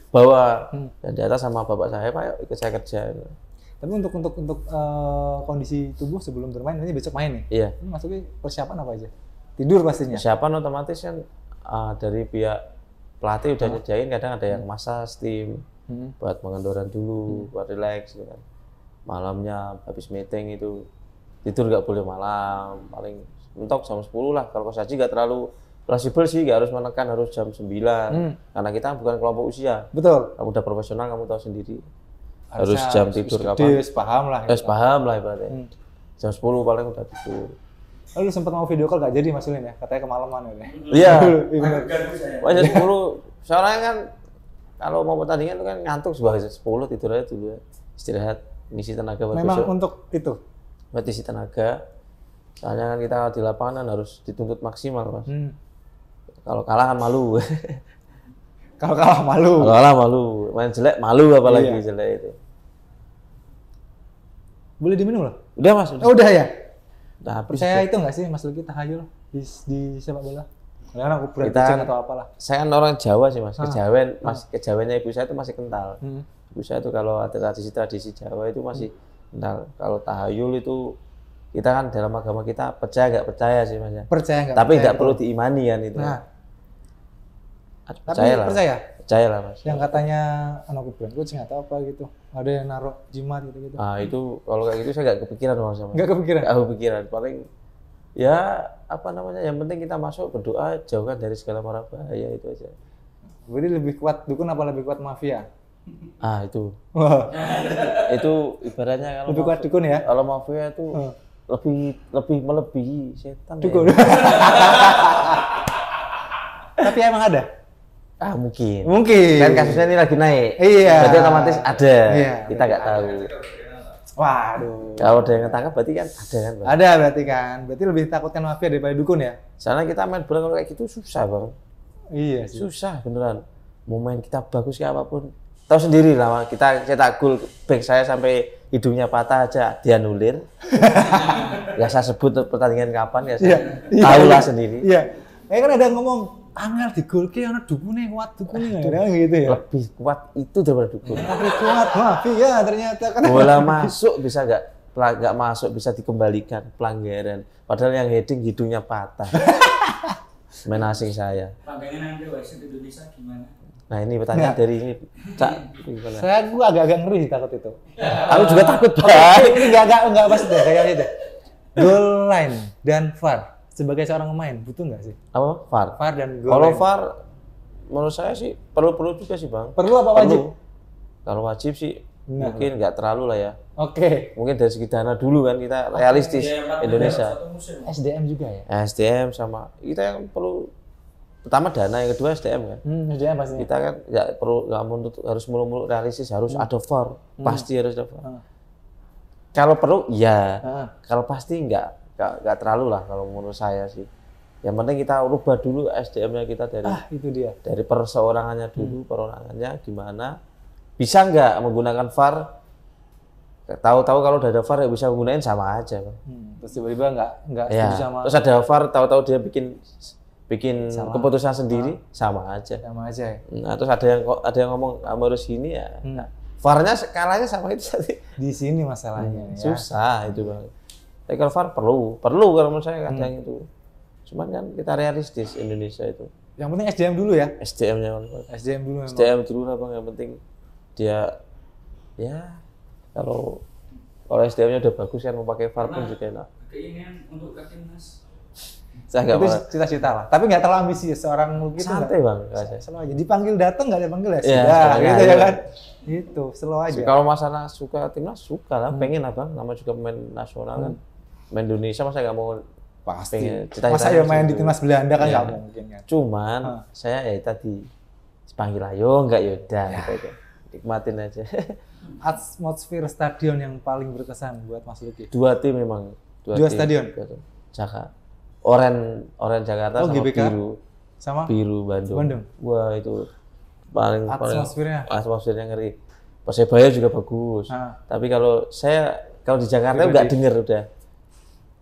bawa hmm. dan di atas sama bapak saya, Pak, ikut saya kerja. Itu. Tapi untuk untuk untuk uh, kondisi tubuh sebelum bermain, nanti besok main nih. Iya. Ini maksudnya persiapan apa aja? Tidur pastinya. Persiapan otomatis kan uh, dari pihak pelatih udah hmm. nyediain kadang ada yang massage, steam, hmm. buat pengendoran dulu hmm. buat relax gitu kan malamnya habis meeting itu tidur nggak boleh malam paling mentok jam 10 lah kalau kos haji nggak terlalu fleksibel sih nggak harus menekan harus jam 9 hmm. karena kita bukan kelompok usia betul kamu udah profesional kamu tahu sendiri harus, harus jam harus tidur kapan harus paham lah harus paham lah ibaratnya hmm. jam 10 paling udah tidur Lalu sempat mau video call gak jadi Mas Ulin ya? Katanya kemalaman gitu ya. Iya. Banyak <laughs> 10 soalnya kan kalau mau pertandingan itu kan ngantuk sebagai 10 tidur aja dulu ya. istirahat ngisi tenaga buat memang besok. untuk itu buat isi tenaga soalnya kan kita di lapangan harus dituntut maksimal mas hmm. kalau kalah kan malu <laughs> kalau kalah malu kalau kalah malu main jelek malu apalagi iya. jelek itu boleh diminum loh udah mas udah, oh, udah ya udah habis saya itu nggak sih mas lagi tahayul di, di sepak bola karena kuburan kita, kan atau apalah. Saya kan orang Jawa sih mas, kejawen, ah. mas ah. kejawennya ibu saya itu masih kental. Hmm. Ibu saya itu kalau ada tradisi-tradisi Jawa itu masih hmm. kental. Kalau tahayul itu kita kan dalam agama kita percaya nggak percaya sih mas. Ya? Percaya nggak? Tapi nggak perlu diimani kan itu. Nah. Percaya Tapi lah. percaya? Percaya lah mas. Yang katanya anak kuburan nggak tahu apa gitu. Ada yang naruh jimat gitu-gitu. Ah itu kalau kayak gitu saya nggak kepikiran mas. Ya, nggak kepikiran? Nggak kepikiran. Paling ya apa namanya yang penting kita masuk berdoa jauhkan dari segala mara bahaya itu aja jadi lebih kuat dukun apa lebih kuat mafia ah itu <laughs> itu ibaratnya kalau lebih kuat dukun ya kalau mafia itu hmm. lebih lebih melebihi setan ya. dukun ya. <laughs> tapi emang ada ah mungkin mungkin Dan kasusnya ini lagi naik iya berarti otomatis ada iya, kita nggak tahu Waduh. Kalau ada yang ketangkap berarti kan ada kan? Bang? Ada berarti kan. Berarti lebih takutkan mafia daripada dukun ya? Soalnya kita main bola kalau kayak gitu susah bang. Iya sih. Susah beneran. Mau main kita bagus kayak apapun. Tahu sendiri lah bang. kita cetak gol back saya sampai hidungnya patah aja dia nulir. ya <laughs> saya sebut pertandingan kapan ya saya Tahu lah iya. sendiri. Iya. Yeah. kan ada yang ngomong angel digolke ana dukune kuat dukune ya gitu ya. Lebih kuat itu daripada dukun. Lebih kuat Wah, ya ternyata kan. Bola masuk bisa gak, nggak masuk bisa dikembalikan pelanggaran. Padahal yang heading hidungnya patah. <laughs> Main asing saya. Panggilnya nanti wasit Indonesia gimana? Nah ini pertanyaan dari ini, Cak. Gimana? Saya gue agak-agak ngeri takut itu. Aku juga takut banget. Ini nggak gak nggak pas deh kayaknya gitu. Goal line dan VAR sebagai seorang pemain butuh nggak sih? Apa? Far VAR dan gol. Kalau far, menurut saya sih perlu-perlu juga sih, Bang. Perlu apa perlu. wajib? Kalau wajib sih nah, mungkin nggak terlalu lah ya. Oke. Okay. Mungkin dari segi dana dulu kan kita okay. realistis SDM kan Indonesia. SDM juga ya. SDM sama kita yang perlu pertama dana yang kedua SDM kan. Hmm, SDM pasti. Kita kan nggak perlu nggak menuntut harus mulu-mulu realistis harus hmm. ada pasti hmm. pasti harus ada VAR. Hmm. Kalau perlu ya, hmm. kalau pasti enggak gak, gak terlalu lah kalau menurut saya sih yang penting kita rubah dulu SDM-nya kita dari ah, itu dia dari perseorangannya dulu hmm. perorangannya gimana bisa nggak menggunakan VAR tahu-tahu kalau udah ada VAR ya bisa menggunakan sama aja hmm. terus tiba-tiba nggak nggak ya. sama terus ada VAR tahu-tahu dia bikin bikin sama. keputusan sendiri sama. Ah. sama aja sama aja nah, terus ada yang ada yang ngomong kamu ah, harus ini ya hmm. Nah, VAR-nya skalanya sama itu di sini masalahnya hmm. ya. susah itu banget legal VAR perlu, perlu kalau menurut saya kadang hmm. itu. Cuman kan kita realistis Indonesia itu. Yang penting SDM dulu ya. SDM-nya SDM dulu. Memang. SDM dulu apa yang penting dia ya kalau kalau SDM- nya udah bagus kan mau pakai VAR pun nah, juga enak. Keinginan untuk ke timnas saya itu cita-cita lah tapi nggak terlalu ambisi seorang mungkin. santai bang slow aja dipanggil datang nggak dipanggil ya, ya sudah gitu ya kan Itu selalu aja kalau masalah suka timnas suka lah hmm. pengen lah bang nama juga pemain nasional hmm. kan main Indonesia masa nggak mau pasti cita -cita masa ya main di timnas Belanda kan iya. nggak ya. mungkin ya cuman saya ya tadi panggil ayo nggak yaudah ya. gitu, gitu. nikmatin aja <laughs> atmosfer stadion yang paling berkesan buat Mas Luki dua tim memang dua, dua tim. stadion Jakarta Oren Oren Jakarta oh, sama biru sama biru Bandung. Bandung wah itu paling atmosfernya paling, atmosfernya ngeri Persebaya juga bagus nah. tapi kalau saya kalau di Jakarta nggak denger udah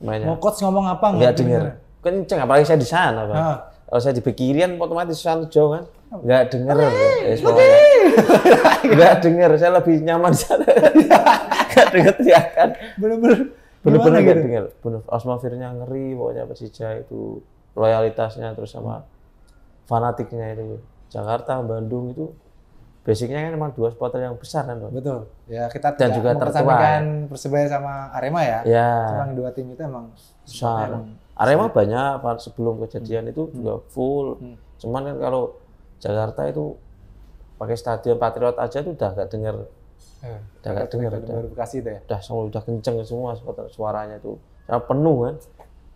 banyak. Mau coach ngomong apa nggak dengar. Kenceng apalagi saya di sana, Pak. Nah. Kalau saya di bekirian otomatis sana jauh kan. Nggak dengar. Eh, <laughs> nggak dengar. Saya lebih nyaman sana. Enggak <laughs> dengar teriakan. benar-benar Bener-bener enggak dengar. benar, Atmosfernya ngeri pokoknya Persija itu loyalitasnya terus sama fanatiknya itu. Jakarta, Bandung itu basicnya kan memang dua supporter yang besar kan Pak. Betul. Ya kita dan juga terkesampingkan Persebaya sama Arema ya. Ya. Emang dua tim itu emang besar. Arema sehat. banyak sebelum kejadian hmm. itu juga hmm. full. Hmm. Cuman kan kalau Jakarta itu pakai stadion Patriot aja ya. itu udah gak denger. Eh, udah gak denger. Udah, baru Bekasi ya. Udah semua udah kenceng semua suaranya itu. Sama penuh kan.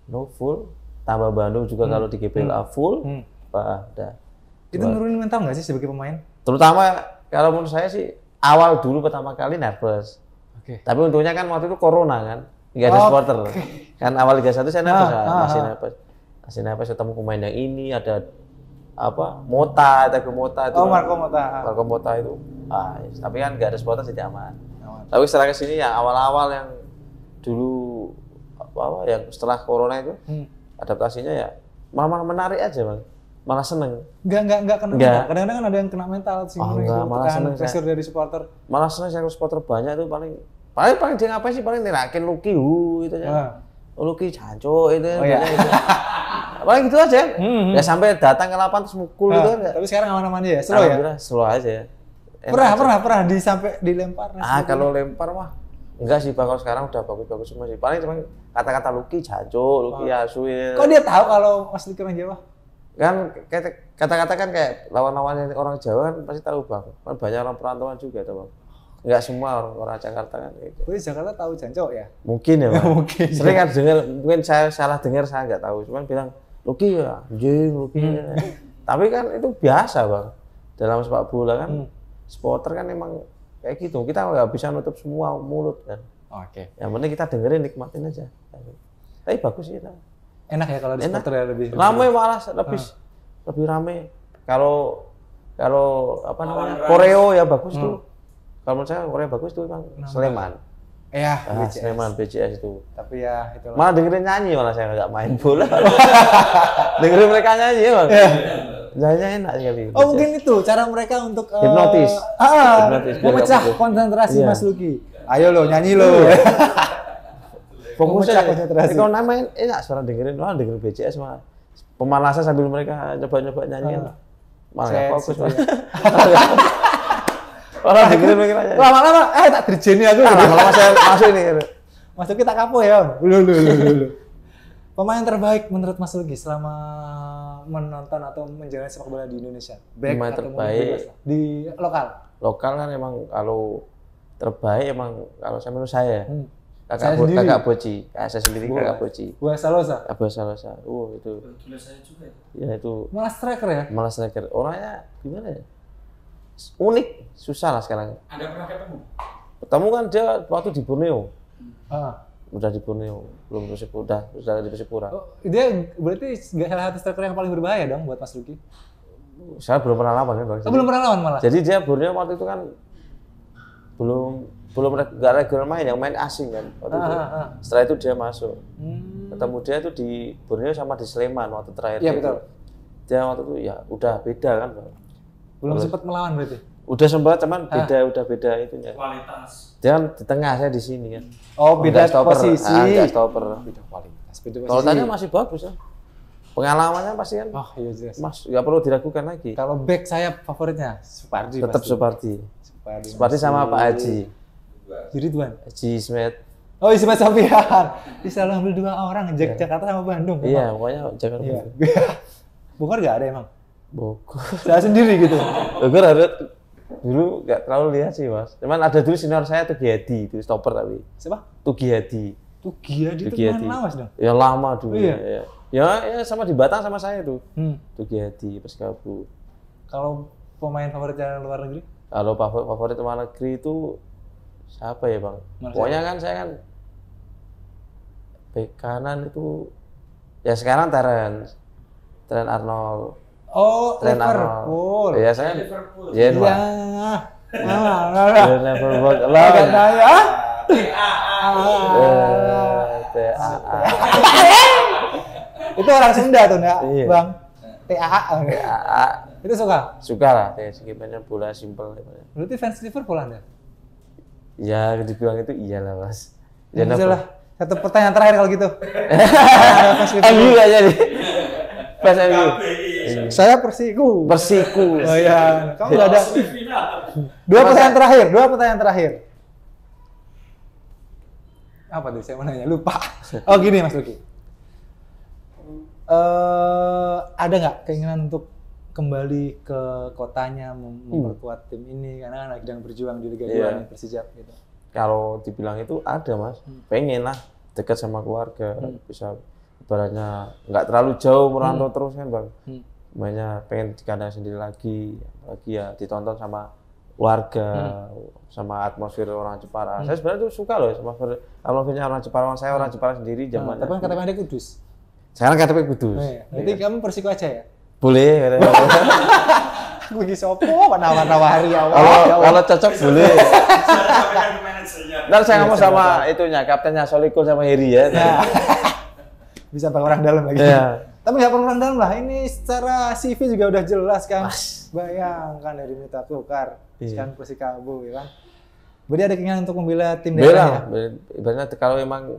No full. Tambah Bandung juga hmm. kalau di GBLA full. Hmm. Pak, udah. Itu nurunin mental nggak sih sebagai pemain? Terutama kalau menurut saya sih awal dulu pertama kali nervous. Oke. Okay. Tapi untungnya kan waktu itu corona kan, nggak ada okay. Oh, supporter. Kan awal Liga satu saya nervous, ah, kan, ah, masih ah. nervous. Masih nervous ketemu pemain yang ini ada apa Mota, tapi Mota itu. Oh, kan. Marco Mota. Marco Mota itu. Ah, tapi kan nggak ada supporter jadi aman. aman. Tapi setelah ke sini ya awal-awal yang dulu apa, apa yang setelah corona itu hmm. adaptasinya ya malah menarik aja bang malah seneng nggak nggak nggak kena nggak. kadang-kadang kan ada yang kena mental sih oh, enggak, malah tekan, seneng pressure dari supporter malah seneng saya supporter banyak itu paling paling paling dia ngapain sih paling nirakin Lucky hu itu ya kan. ah. oh. Lucky janco itu, kan, oh, iya. itu. Kan. paling gitu aja mm-hmm. ya sampai datang ke lapangan terus mukul nah, gitu ah, kan tapi sekarang aman-aman ya slow ya slow aja Enak pernah aja. pernah pernah di sampai dilempar ah kalau lempar mah Enggak sih, Bang. Kalau sekarang udah bagus-bagus semua sih. Paling cuma kata-kata Lucky, caco, Lucky, ah. Asu. Ya. Kok dia tahu kalau Mas Lucky orang Jawa? kan kata-kata kan kayak lawan lawannya orang Jawa kan pasti tahu bang kan banyak orang perantauan juga tuh bang nggak semua orang, orang Jakarta kan gitu. Jakarta tahu jancok ya? Mungkin ya, <laughs> bang. mungkin. Sering kan dengar, mungkin saya salah dengar, saya nggak tahu. Cuman bilang, Luki ya, jeng, Luki ya. hmm. <laughs> Tapi kan itu biasa, Bang. Dalam sepak bola kan, hmm. supporter kan emang kayak gitu. Kita nggak bisa nutup semua mulut kan. Oke. Okay. Yang penting kita dengerin, nikmatin aja. Tapi bagus sih. Ya, Enak ya kalau di Enak. supporter ya lebih. Ramai malah lebih uh. lebih ramai. Kalau kalau apa namanya? Koreo ya bagus hmm. tuh. Kalau menurut saya koreo bagus tuh bang nah, Sleman. Iya, ah, Sleman BCS itu. Tapi ya itu Malah dengerin nyanyi malah saya nggak main bola. <laughs> dengerin mereka nyanyi ya, Bang. enak iya. Nyanyinya enak Oh, mungkin itu cara mereka untuk uh, hipnotis. Ah, hipnotis. Memecah konsentrasi iya. Mas Luki. Ayo lo nyanyi lo. Iya. <laughs> fokusnya, fokusnya konsentrasi. Kalau namain enak eh, suara dengerin, lo, dengerin BCS mah pemalasan sambil mereka coba-coba nyanyi ah. malah gak fokus malah. <laughs> Orang dengerin mereka nyanyi. Lama-lama eh tak terjeni aku. Ah, lama-lama saya masuk ini. Masuk kita kapo ya. Lu lu lu lu. Pemain terbaik menurut Mas Lugi selama menonton atau menjalani sepak bola di Indonesia? Back Pemain terbaik di lokal. Lokal kan emang kalau terbaik emang kalau saya menurut saya. Ya. Hmm kakak saya kakak boci ya, ah, saya sendiri Buah. kakak boci buah salosa ya, buah salosa wow oh, itu gila saya juga ya, ya itu malah striker ya malah striker orangnya gimana ya unik susah lah sekarang ada pernah ketemu ketemu kan dia waktu di Borneo hmm. ah. udah di Borneo belum Persipura udah udah di Persipura oh, dia berarti nggak salah satu striker yang paling berbahaya dong buat Mas Ruki saya belum pernah lawan ya bang oh, belum pernah lawan malah jadi dia Borneo waktu itu kan belum belum nggak reguler main yang main asing kan waktu ah, itu. Ah, ah, Setelah itu dia masuk. Hmm. Ketemu dia itu di Borneo sama di Sleman waktu terakhir. ya, betul. Dia waktu itu ya udah beda kan. Belum sempat melawan berarti. Udah sempat cuman ah. beda udah beda ya Kualitas. Dia kan di tengah saya di sini kan. Oh, beda stopper. posisi. Ah, enggak stopper. Beda kualitas. Beda Kalau tanya masih bagus ya. Pengalamannya pasti kan. Oh, iya jelas. Mas, nggak perlu diragukan lagi. Kalau back saya favoritnya Supardi. Tetap Supardi. Supardi, Supardi sama Pak Haji. Ridwan. Ismet. Oh, Sapiar. Sofian. <laughs> Disalah ambil dua orang, Jak iya. Jakarta sama Bandung. Iya, yeah, pokoknya Jakarta. Iya. <laughs> Bogor nggak ada emang? Bogor. <laughs> Saya sendiri gitu. Bogor ada dulu nggak terlalu lihat sih mas. Cuman ada dulu senior saya tuh Giati, itu stopper tapi. Siapa? Tu Giati. itu lama mas dong? Ya lama dulu. Oh, iya. Ya ya. ya. ya. sama di Batang sama saya tuh. Hmm. pas kabu Kalau pemain favorit dari luar negeri? Kalau favorit luar negeri itu siapa ya bang? Marcelo. Pokoknya kan saya kan bek kanan itu ya sekarang Teren tren Arnold. Oh, Trent Liverpool. Arnold. Iya, kan iya, iya. Ya saya Liverpool. Ya. Nah, Itu orang Sunda tuh, ya, Iya. Bang. TAA. TAA. Itu suka? Suka lah, ya, segimana bola simpel. Berarti fans Liverpool Anda? Ya, dibilang itu iyalah, Mas. Ya, lah. Satu pertanyaan terakhir kalau gitu. MU gak jadi. Pas MU. Iya. Saya Persiku. Persiku. Oh iya. Kamu gak ada. Dua pertanyaan terakhir. Dua pertanyaan terakhir. Apa tuh saya mau nanya? Lupa. Oh gini Mas Luki. Uh, ada nggak keinginan untuk kembali ke kotanya mem hmm. memperkuat tim ini karena kan lagi sedang berjuang di Liga 2 yeah. Persijap gitu. Kalau dibilang itu ada mas, hmm. pengen lah dekat sama keluarga hmm. bisa ibaratnya nggak terlalu jauh merantau hmm. terus kan bang, hmm. banyak pengen di kandang sendiri lagi, lagi ya ditonton sama warga hmm. sama atmosfer orang Jepara. Hmm. Saya sebenarnya tuh suka loh sama atmosfernya orang Jepara. Orang saya orang hmm. Jepara sendiri zaman. Hmm. Tapi kan KTP Anda Kudus. kan KTP Kudus. Oh, iya. Jadi ya. kamu persiku aja ya? boleh gue di sopo nawar-nawari awal kalau ya kalau cocok boleh <laughs> ntar saya iya, ngomong sama itunya kaptennya Soliko sama Heri ya, ya. <laughs> bisa pakai orang dalam lagi iya. tapi nggak perlu orang dalam lah ini secara CV juga udah jelas kan Mas. bayangkan dari Mita Tukar sekarang iya. Persikabo ya kan Berarti ada keinginan untuk membela tim daerah ya? ibaratnya kalau emang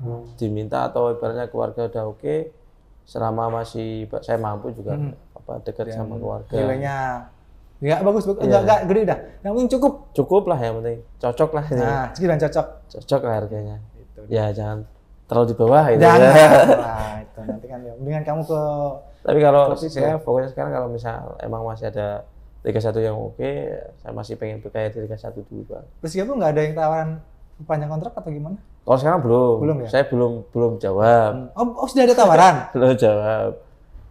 hmm. diminta atau ibaratnya keluarga udah oke okay, selama masih saya mampu juga hmm. apa dekat ya, sama keluarga. Nilainya Ya bagus, bagus. enggak enggak iya. gede dah. Yang penting cukup. Cukup lah yang penting. Cocok lah. Nah, sekian cocok. Cocok lah harganya. Itu, ya jangan terlalu di bawah itu. Jangan. Ya. <laughs> Nah, itu nanti kan ya. Mendingan kamu ke Tapi kalau saya ya. fokusnya sekarang kalau misal emang masih ada Liga satu yang oke, saya masih pengen berkaya di Liga satu dulu, Pak. Persija kamu nggak ada yang tawaran panjang kontrak atau gimana? Kalau sekarang belum. Belum ya? Saya belum belum jawab. Hmm. Oh, oh sudah ada tawaran? <laughs> belum jawab.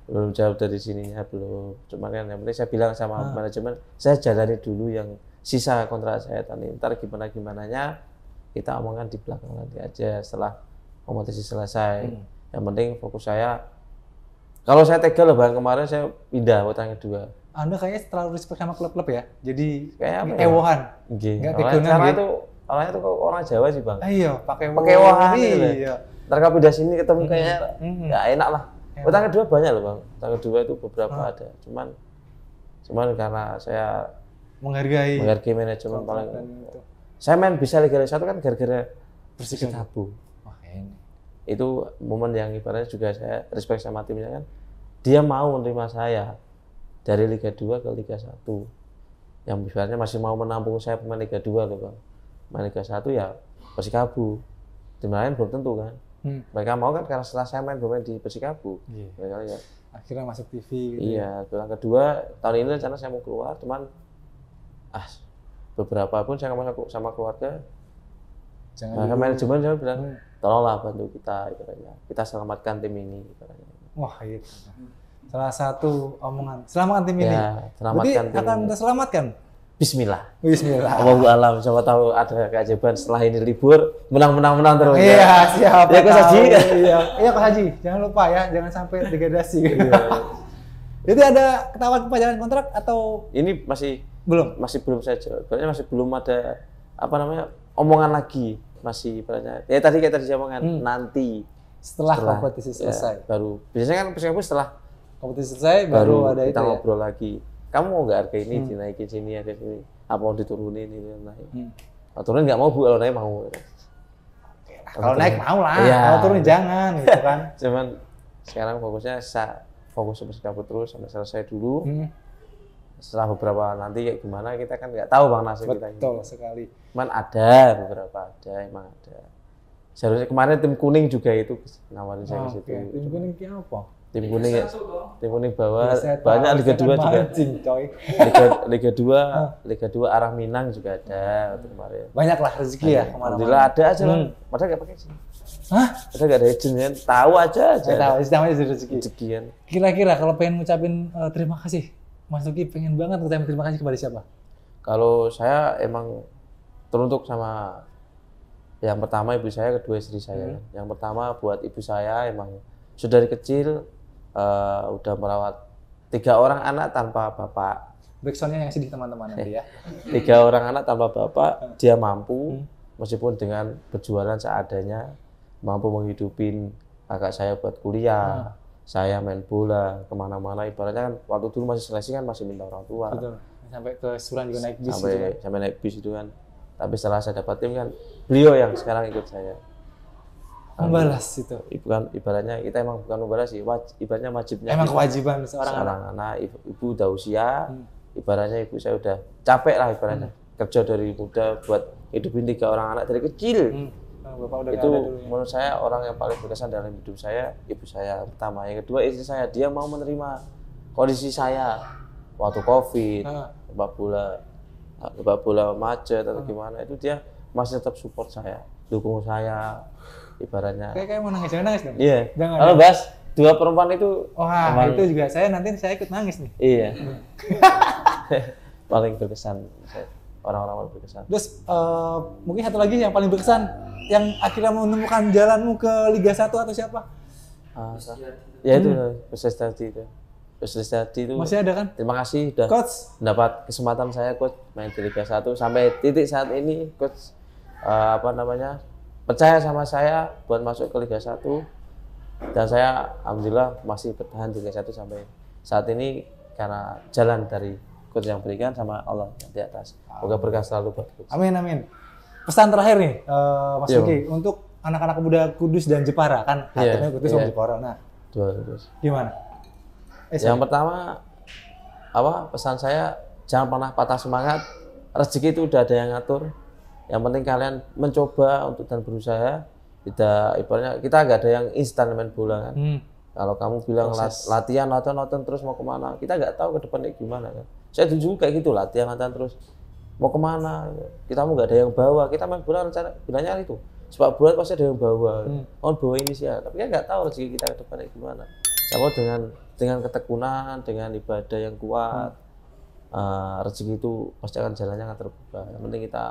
Belum jawab dari sininya belum. cuma kan yang penting saya bilang sama ah. manajemen, saya jalani dulu yang sisa kontrak saya tadi. Ntar gimana gimananya kita omongkan di belakang nanti aja setelah kompetisi selesai. Hmm. Yang penting fokus saya kalau saya loh bang kemarin saya pindah yang kedua. Anda kayaknya terlalu respect sama klub-klub ya. Jadi kayak ewohan. Ya? Nggak Karena itu orangnya tuh orang Jawa sih bang iya pakai pakai uang, iya terkapidasi gitu ini ketemu mm -hmm. kayaknya mm-hmm. nggak enak lah enak. utang kedua banyak loh bang utang kedua itu beberapa hmm. ada cuman cuman karena saya menghargai menghargai manajemen paling itu. saya main bisa Liga satu kan gara-gara bersih tabu Wah, itu momen yang ibaratnya juga saya respect sama timnya kan dia mau menerima saya dari Liga 2 ke Liga 1 yang sebenarnya masih mau menampung saya pemain Liga 2 loh Bang main Liga 1 ya Persikabu. Tim lain belum tentu kan. Hmm. Mereka mau kan karena setelah saya main bermain di Persikabu. Yeah. Mereka ya. Akhirnya masuk TV. Gitu ya. iya. Yang kedua tahun ini rencana saya mau keluar, cuman ah beberapa pun saya ngomong sama keluarga. Jangan nah, manajemen saya bilang hmm. tolonglah bantu kita, ibaratnya. kita selamatkan tim ini. ya. Wah iya. salah satu omongan selamatkan tim ya, ini. Selamatkan Berarti tim akan terselamatkan. Bismillah. Bismillah. Allahu alam. Siapa tahu ada keajaiban setelah ini libur. Menang menang menang terus. Iya ya. siapa ya, Kos Haji. Iya. iya Kos Haji. Jangan lupa ya, jangan sampai degradasi. Gitu. Iya. <laughs> Jadi ada ketahuan kepanjangan kontrak atau ini masih belum? Masih belum saya jawab. Karena masih belum ada apa namanya omongan lagi masih banyak. Ya tadi kayak tadi saya omongan hmm. nanti setelah, setelah kompetisi ya, selesai. Ya, baru biasanya kan persiapan setelah kompetisi selesai baru, baru ada kita itu ya? ngobrol ya? lagi kamu mau nggak harga ini hmm. dinaikin sini harga ini apa mau diturunin ini naik hmm. turunin nggak mau bu kalau naik mau ya, kalau naik mau lah ya. kalau turun jangan gitu kan <laughs> cuman sekarang fokusnya sa fokus sama Singapura terus sampai selesai dulu hmm. setelah beberapa nanti kayak gimana kita kan nggak tahu bang nasib betul kita betul sekali cuman ada beberapa ada emang ada seharusnya kemarin tim kuning juga itu nawarin saya oh, ke ah, situ tim kuning apa Ya. tim kuning tim kuning bawa banyak liga dua juga liga liga dua <laughs> ah. liga dua arah Minang juga ada kemarin banyak lah rezeki nah, ya iya. kemarin alhamdulillah ada aja lah hmm. nggak pakai izin Hah? Padahal nggak ada izin kan? Tahu aja aja. Ya, tahu, namanya rezeki. Rezekian. Kira-kira kalau pengen ngucapin eh, terima kasih, Mas pengen banget ngucapin terima kasih kepada siapa? Kalau saya emang teruntuk sama yang pertama ibu saya, kedua istri saya. Hmm. Yang pertama buat ibu saya emang sudah dari kecil uh, udah merawat tiga orang anak tanpa bapak. Backsoundnya yang sedih teman-teman nanti ya. <laughs> tiga orang anak tanpa bapak, hmm. dia mampu hmm. meskipun dengan berjualan seadanya, mampu menghidupin kakak saya buat kuliah, hmm. saya main bola kemana-mana. Ibaratnya kan waktu dulu masih seleksi kan masih minta orang tua. Betul. Sampai ke Suran juga naik bis. Sampai, gitu kan. sampai naik bis itu kan. Tapi setelah saya dapat tim kan, beliau yang sekarang ikut saya membalas itu bukan ibaratnya kita emang bukan membalas sih waj, ibaratnya wajibnya emang kita, kewajiban seorang, seorang anak. anak ibu, ibu udah usia hmm. ibaratnya ibu saya udah capek lah ibaratnya hmm. kerja dari muda buat hidupin tiga orang anak dari kecil hmm. Bapak itu dulu, ya? menurut saya orang yang paling berkesan dalam hidup saya ibu saya pertama yang kedua istri saya dia mau menerima kondisi saya waktu covid hmm. Ah. sepak bola sepak bola macet atau hmm. gimana itu dia masih tetap support saya dukung saya ibaratnya. Kayak kayak mau nangis, jangan nangis dong. Iya. Jangan. Kalau ya. Bas dua perempuan itu. Wah, emang... itu juga saya nanti saya ikut nangis nih. Iya. Hmm. <laughs> paling berkesan orang-orang paling berkesan. Terus uh, mungkin satu lagi yang paling berkesan yang akhirnya menemukan jalanmu ke Liga 1 atau siapa? Uh, ya itu hmm. tadi itu. proses tadi itu. Masih ada kan? Terima kasih sudah coach. Dapat kesempatan saya coach main di Liga 1 sampai titik saat ini coach uh, apa namanya percaya sama saya buat masuk ke Liga 1 dan saya alhamdulillah masih bertahan di Liga 1 sampai saat ini karena jalan dari coach yang berikan sama Allah di atas. Semoga berkah selalu buat coach. Amin amin. Pesan terakhir nih uh, Mas Yuki untuk anak-anak muda Kudus dan Jepara kan akhirnya yeah, Kudus yeah. Jepara. Nah, Dua, Kudus. Gimana? Eh, yang pertama apa pesan saya jangan pernah patah semangat. Rezeki itu udah ada yang ngatur yang penting kalian mencoba untuk dan berusaha tidak ibaratnya kita nggak ada yang instan main bola kan hmm. kalau kamu bilang Proses. latihan nonton nonton terus mau kemana kita nggak tahu ke depannya gimana kan saya dulu kayak gitu latihan nonton terus mau kemana kita mau nggak ada yang bawa kita main bola rencana bilangnya itu sepak bola pasti ada yang bawa hmm. oh bawa ini sih ya. tapi kan nggak tahu rezeki kita ke depannya gimana sama dengan dengan ketekunan dengan ibadah yang kuat hmm. uh, rezeki itu pasti akan jalannya akan terbuka yang penting kita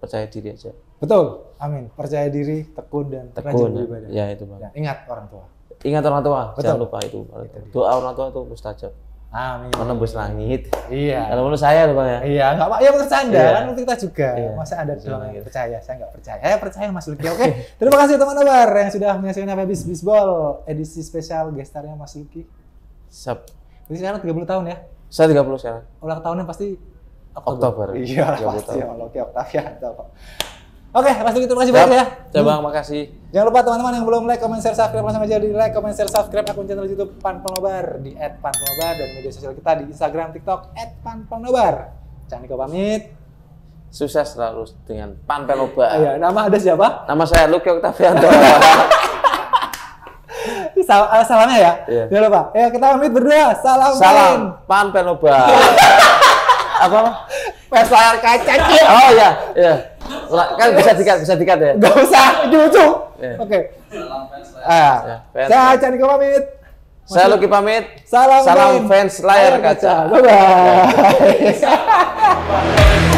percaya diri aja. Betul. Amin. Percaya diri, tekun dan tekun. beribadah. Ya itu bang. Ya, ingat orang tua. Ingat orang tua. Betul. Jangan lupa itu. itu Doa orang tua itu mustajab. Amin. Menembus langit. Iya. Kalau menurut saya loh bang ya. Iya, nggak pak. Ya menurut anda iya. kan menurut kita juga. Iya. Masa ada doang yang percaya? Saya nggak percaya. Saya percaya Mas Lucky. Oke. <laughs> Terima kasih teman teman yang sudah menyaksikan Habis Bisbol edisi spesial gestarnya Mas Lucky. Sep. Jadi sekarang puluh tahun ya? Saya 30 sekarang. Ulang tahunnya pasti Oktober. Iya, pasti sama Loki Octavianto. Oke, Mas terima kasih banyak ya. Coba, Bang, hmm. makasih. Jangan lupa teman-teman yang belum like, comment, share, subscribe langsung aja di like, comment, share, subscribe akun channel YouTube Pan Pengobar di @panpengobar dan media sosial kita di Instagram, TikTok @panpengobar. Jangan lupa pamit. Sukses selalu dengan Pan Pengobar. Iya, nama ada siapa? Nama saya Luki Oktavianto. <laughs> Sal eh, salamnya ya. Iya. Jangan lupa. Ya kita pamit berdua. Salam. Salam. Pan Pengobar. <laughs> apa? Wes layar kaca Oh iya, iya. Kan bisa dikat, bisa dikat ya. Gak usah, ujung-ujung. Yeah. Oke. Okay. Ah, ah saya Chan pamit. Saya Luki pamit. Salam, Salam fans layar kaca. Bye bye. <laughs>